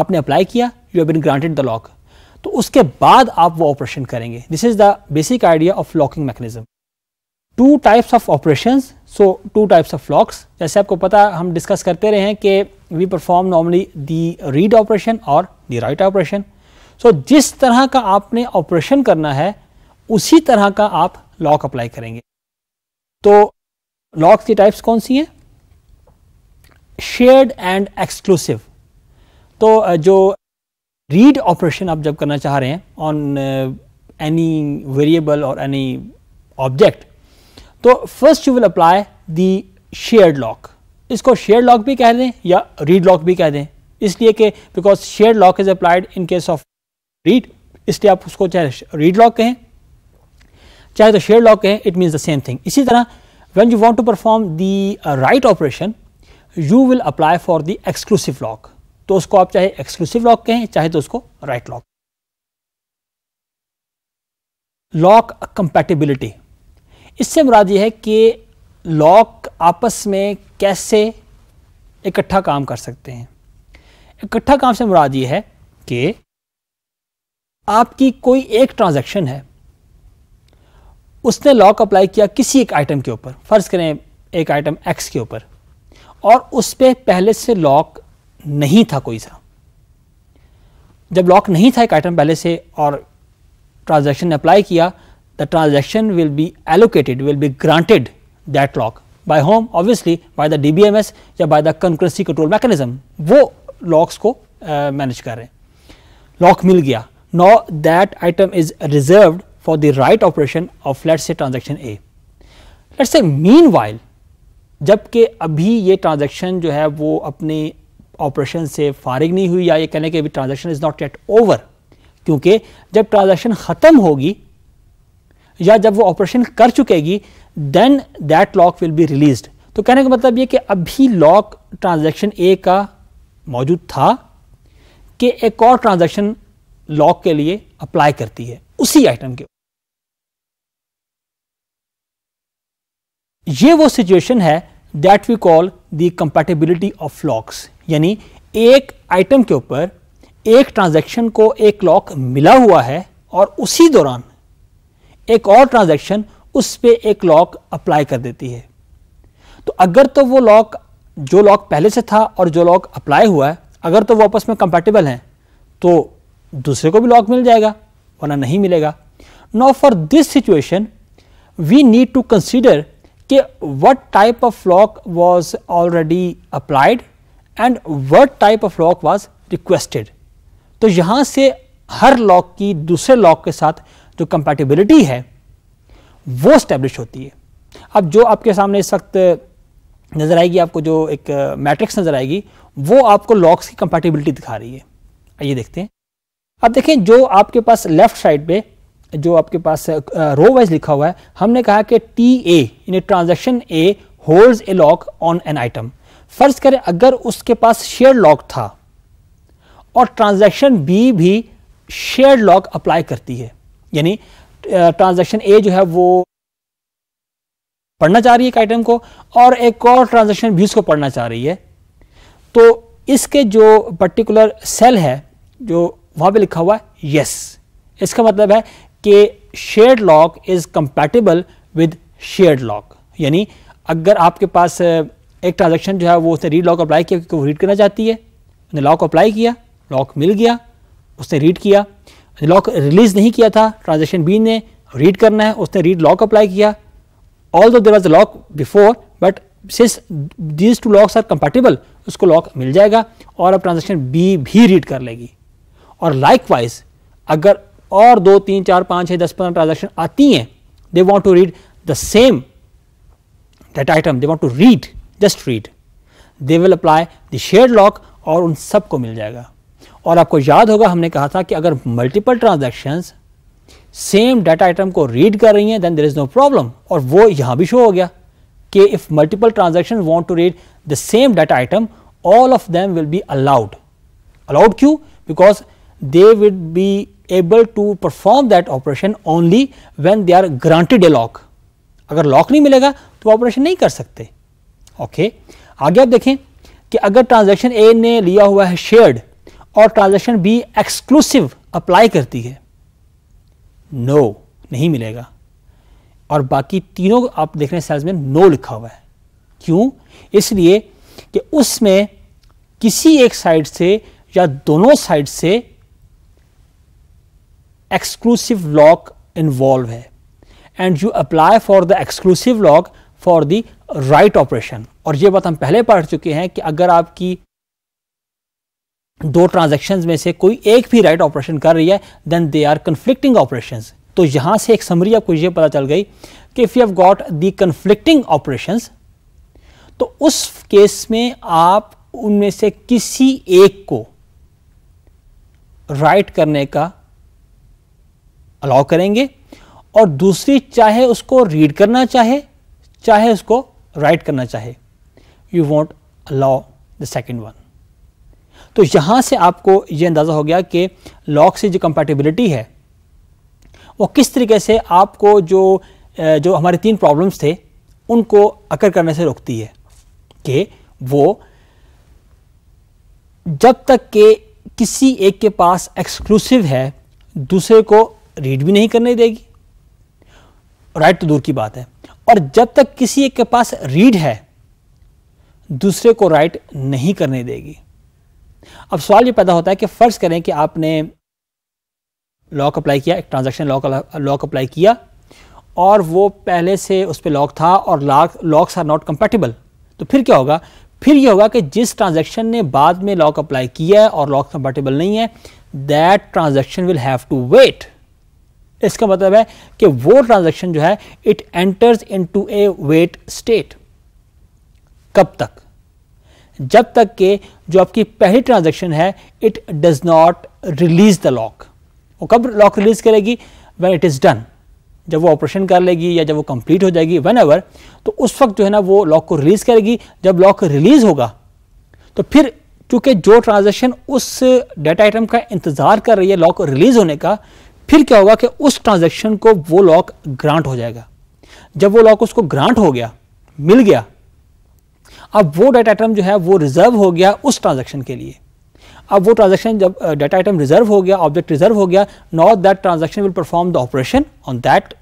आपने अप्लाई किया you have been granted the lock तो उसके बाद आप वो ऑपरेशन करेंगे this is the basic idea of locking mechanism two types of operation so two types of locks जैसे आपको पता हम डिस्कस करते रहे हैं कि we perform normally the read operation और द राइट ऑपरेशन सो जिस तरह का आपने ऑपरेशन करना है उसी तरह का आप लॉक अप्लाई करेंगे तो लॉक्स की टाइप्स कौन सी हैं शेयर्ड एंड एक्सक्लूसिव तो जो रीड ऑपरेशन आप जब करना चाह रहे हैं ऑन एनी वेरिएबल और एनी ऑब्जेक्ट तो first you will apply the shared lock इसको शेयर लॉक भी कह दें या रीड लॉक भी कह दें इसलिए कि because share lock is applied in case of read इसलिए आप उसको चाहे रीड लॉक कहें चाहे तो शेयर लॉक कहें it means the same thing इसी तरह When you want to perform the uh, right operation, you will apply for the exclusive lock. to usko aap chahe exclusive lock kahe chahe to usko right lock. lock compatibility isse murad ye hai ki lock aapas mein kaise ikattha kaam kar sakte hain ikattha kaam se murad ye hai ki aapki koi ek transaction hai उसने lock apply किया किसी एक item के ऊपर फ़र्ज़ करें एक item x के ऊपर और उस पर पहले से लॉक नहीं था कोई सा जब लॉक नहीं था एक आइटम पहले से और ट्रांजैक्शन ने अप्लाई किया the transaction will be allocated will be granted that lock by whom obviously by the DBMS या by the concurrency control mechanism वो लॉक्स को मैनेज uh, कर रहे हैं लॉक मिल गया no that item is reserved for the write operation of let's say transaction A. Let's say meanwhile जबकि अभी ये transaction जो है वो अपने operation से फारिग नहीं हुई या ये कहने के अभी transaction is not yet over, क्योंकि जब transaction ख़त्म होगी या जब वो operation कर चुकेगी then that lock will be released. तो कहने का मतलब ये कि अभी lock transaction A का मौजूद था कि एक और ट्रांजेक्शन लॉक के लिए अप्लाई करती है उसी आइटम के ये वो सिचुएशन है that we call the compatibility of locks यानी एक आइटम के ऊपर एक ट्रांजैक्शन को एक लॉक मिला हुआ है और उसी दौरान एक और ट्रांजैक्शन उस पर एक लॉक अप्लाई कर देती है तो अगर तो वो लॉक जो लॉक पहले से था और जो लॉक अप्लाई हुआ है अगर तो वो आपस में कंपेटेबल हैं तो दूसरे को भी लॉक मिल जाएगा वरना नहीं मिलेगा now for this situation we need to consider कि what type of lock was already applied and what type of lock was requested तो यहां से हर लॉक की दूसरे लॉक के साथ जो कंपैटिबिलिटी है वो स्टैब्लिश होती है अब जो आपके सामने इस वक्त नज़र आएगी आपको जो एक मैट्रिक्स uh, नज़र आएगी वो आपको लॉक्स की कंपैटिबिलिटी दिखा रही है आइए देखते हैं अब देखें जो आपके पास लेफ्ट साइड पे जो आपके पास रो वाइज लिखा हुआ है हमने कहा कि टी ए यानी transaction A hold a lock on an item फर्ज करें अगर उसके पास शेयर लॉक था और ट्रांजेक्शन बी भी शेयर लॉक अप्लाई करती है यानी ट्रांजेक्शन ए जो है वो पढ़ना चाह रही है एक आइटम को और एक और ट्रांजेक्शन भी उसको पढ़ना चाह रही है तो इसके जो पर्टिकुलर सेल है जो वहां पे लिखा हुआ है यस इसका मतलब है कि shared lock is compatible with shared lock यानी अगर आपके पास एक ट्रांजेक्शन जो है वो उसने रीड लॉक अप्लाई किया क्योंकि वो रीड करना चाहती है उसने लॉक अप्लाई किया लॉक मिल गया उसने रीड किया लॉक रिलीज़ नहीं किया था ट्रांजेक्शन बी ने रीड करना है उसने रीड लॉक अप्लाई किया although there was lock before but सिस these two locks are compatible उसको लॉक मिल जाएगा और अब ट्रांजेक्शन बी भी रीड कर लेगी और लाइक वाइज अगर और दो तीन चार पांच छह दस पंद्रह ट्रांजेक्शन आती हैं they want to read the same that item they want to read just read they will apply the share lock और उन सबको मिल जाएगा और आपको याद होगा हमने कहा था कि अगर multiple transaction same data item को रीड कर रही हैं then there is no problem और वो यहां भी शो हो गया कि if multiple transaction want to read the same data item all of them will be allowed allowed क्यों because they will be able to perform that operation only when they are granted a lock अगर lock नहीं मिलेगा तो operation नहीं कर सकते okay okay. आगे आप देखें कि अगर ट्रांजैक्शन ए ने लिया हुआ है शेयर्ड और ट्रांजैक्शन बी एक्सक्लूसिव अप्लाई करती है नो no, नहीं मिलेगा और बाकी तीनों आप देख रहे हैं सेल्स में नो लिखा हुआ है क्यों इसलिए कि उसमें किसी एक साइड से या दोनों साइड से एक्सक्लूसिव लॉक इन्वॉल्व है and you apply for the exclusive lock for the write operation और ये बात हम पहले पढ़ चुके हैं कि अगर आपकी दो ट्रांजेक्शन में से कोई एक भी राइट ऑपरेशन कर रही है then they are conflicting operation तो यहां से एक समरी आपको यह पता चल गई कि if you have got the conflicting operation तो उस केस में आप उनमें से किसी एक को राइट करने का अलाउ करेंगे और दूसरी चाहे उसको रीड करना चाहे चाहे उसको राइट करना चाहे you won't allow the second one तो यहां से आपको यह अंदाज़ा हो गया कि लॉक से जो कंपेटिबिलिटी है वो किस तरीके से आपको जो जो हमारे तीन प्रॉब्लम्स थे उनको अकर करने से रोकती है कि वो जब तक के किसी एक के पास एक्सक्लूसिव है दूसरे को रीड भी नहीं करने देगी राइट तो दूर की बात है और जब तक किसी एक के पास रीड है दूसरे को राइट नहीं करने देगी अब सवाल ये पैदा होता है कि फ़र्ज़ करें कि आपने लॉक अप्लाई किया एक ट्रांजैक्शन लॉक लॉक अप्लाई किया और वो पहले से उस पर लॉक था और lock locks are not compatible तो फिर क्या होगा फिर ये होगा कि जिस ट्रांजैक्शन ने बाद में लॉक अप्लाई किया है और लॉक कंपेटेबल नहीं है that transaction will have to wait इसका मतलब है कि वो ट्रांजेक्शन जो है it enters into a wait state कब तक जब तक के जो आपकी पहली ट्रांजेक्शन है it does not release the lock वो कब लॉक रिलीज करेगी वेन इट इज़ डन जब वो ऑपरेशन कर लेगी या जब वो कंप्लीट हो जाएगी वन एवर तो उस वक्त जो है ना वो लॉक को रिलीज़ करेगी जब लॉक रिलीज़ होगा तो फिर चूंकि जो ट्रांजेक्शन उस डेटा आइटम का इंतज़ार कर रही है लॉक रिलीज़ होने का फिर क्या होगा कि उस ट्रांजेक्शन को वो लॉक ग्रांट हो जाएगा जब वो लॉक उसको ग्रांट हो गया मिल गया अब वो डाटा आइटम जो है वो रिजर्व हो गया उस ट्रांजेक्शन के लिए अब वो ट्रांजेक्शन जब डाटा आइटम रिजर्व हो गया ऑब्जेक्ट रिजर्व हो गया not that transaction will perform the operation on that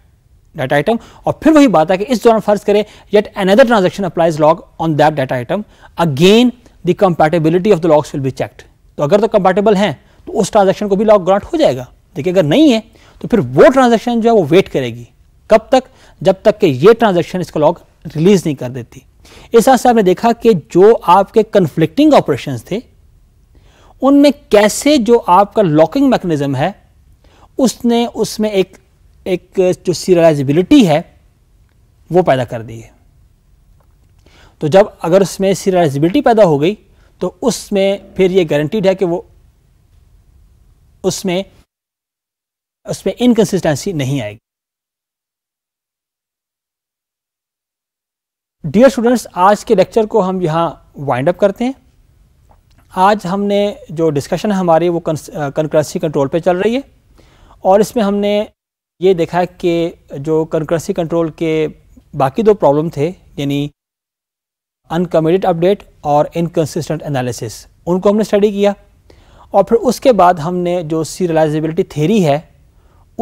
data item और फिर वही बात है कि इस दौरान फर्ज करें yet another transaction applies lock on that data item again the compatibility of the locks will be checked तो अगर तो कंपेटेबल है तो उस ट्रांजेक्शन को भी लॉक ग्रांट हो जाएगा देखिए अगर नहीं है तो फिर वो ट्रांजेक्शन जो है वो वेट करेगी कब तक जब तक कि ये ट्रांजेक्शन इसको लॉग रिलीज नहीं कर देती इस हिसाब से आपने देखा कि जो आपके कन्फ्लिक्टिंग ऑपरेशन थे उनमें कैसे जो आपका लॉकिंग मैकेनिज्म है उसने उसमें एक एक जो सीरियलाइजिबिलिटी है वो पैदा कर दी है तो जब अगर उसमें सीरियलाइजिबिलिटी पैदा हो गई तो उसमें फिर ये गारंटीड है कि वो उसमें उस पर इनकन्सिस्टेंसी नहीं आएगी डियर स्टूडेंट्स आज के लेक्चर को हम यहाँ वाइंड अप करते हैं आज हमने जो डिस्कशन है हमारी वो कंक्रेंसी कंट्रोल पे चल रही है और इसमें हमने ये देखा कि जो कंक्रेंसी कंट्रोल के बाकी दो प्रॉब्लम थे यानी अनकमिटेड अपडेट और इनकन्सिस्टेंट एनालिसिस उनको हमने स्टडी किया और फिर उसके बाद हमने जो सीरियलाइजेबिलिटी थेरी है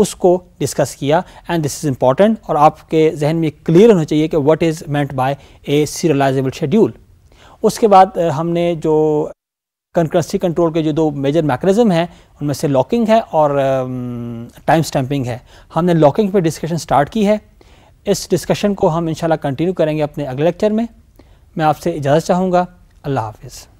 उसको डिस्कस किया एंड दिस इज़ इम्पॉर्टेंट और आपके जहन में क्लियर होना चाहिए कि what is meant by a serializable schedule उसके बाद हमने जो कंक्रेंसी कंट्रोल के जो दो मेजर मैकेनिज्म हैं उनमें से लॉकिंग है और टाइम um, स्टैम्पिंग है हमने लॉकिंग पे डिस्कशन स्टार्ट की है इस डिस्कशन को हम इंशाल्लाह कंटिन्यू करेंगे अपने अगले लेक्चर में मैं आपसे इजाज़त चाहूँगा अल्लाह हाफिज़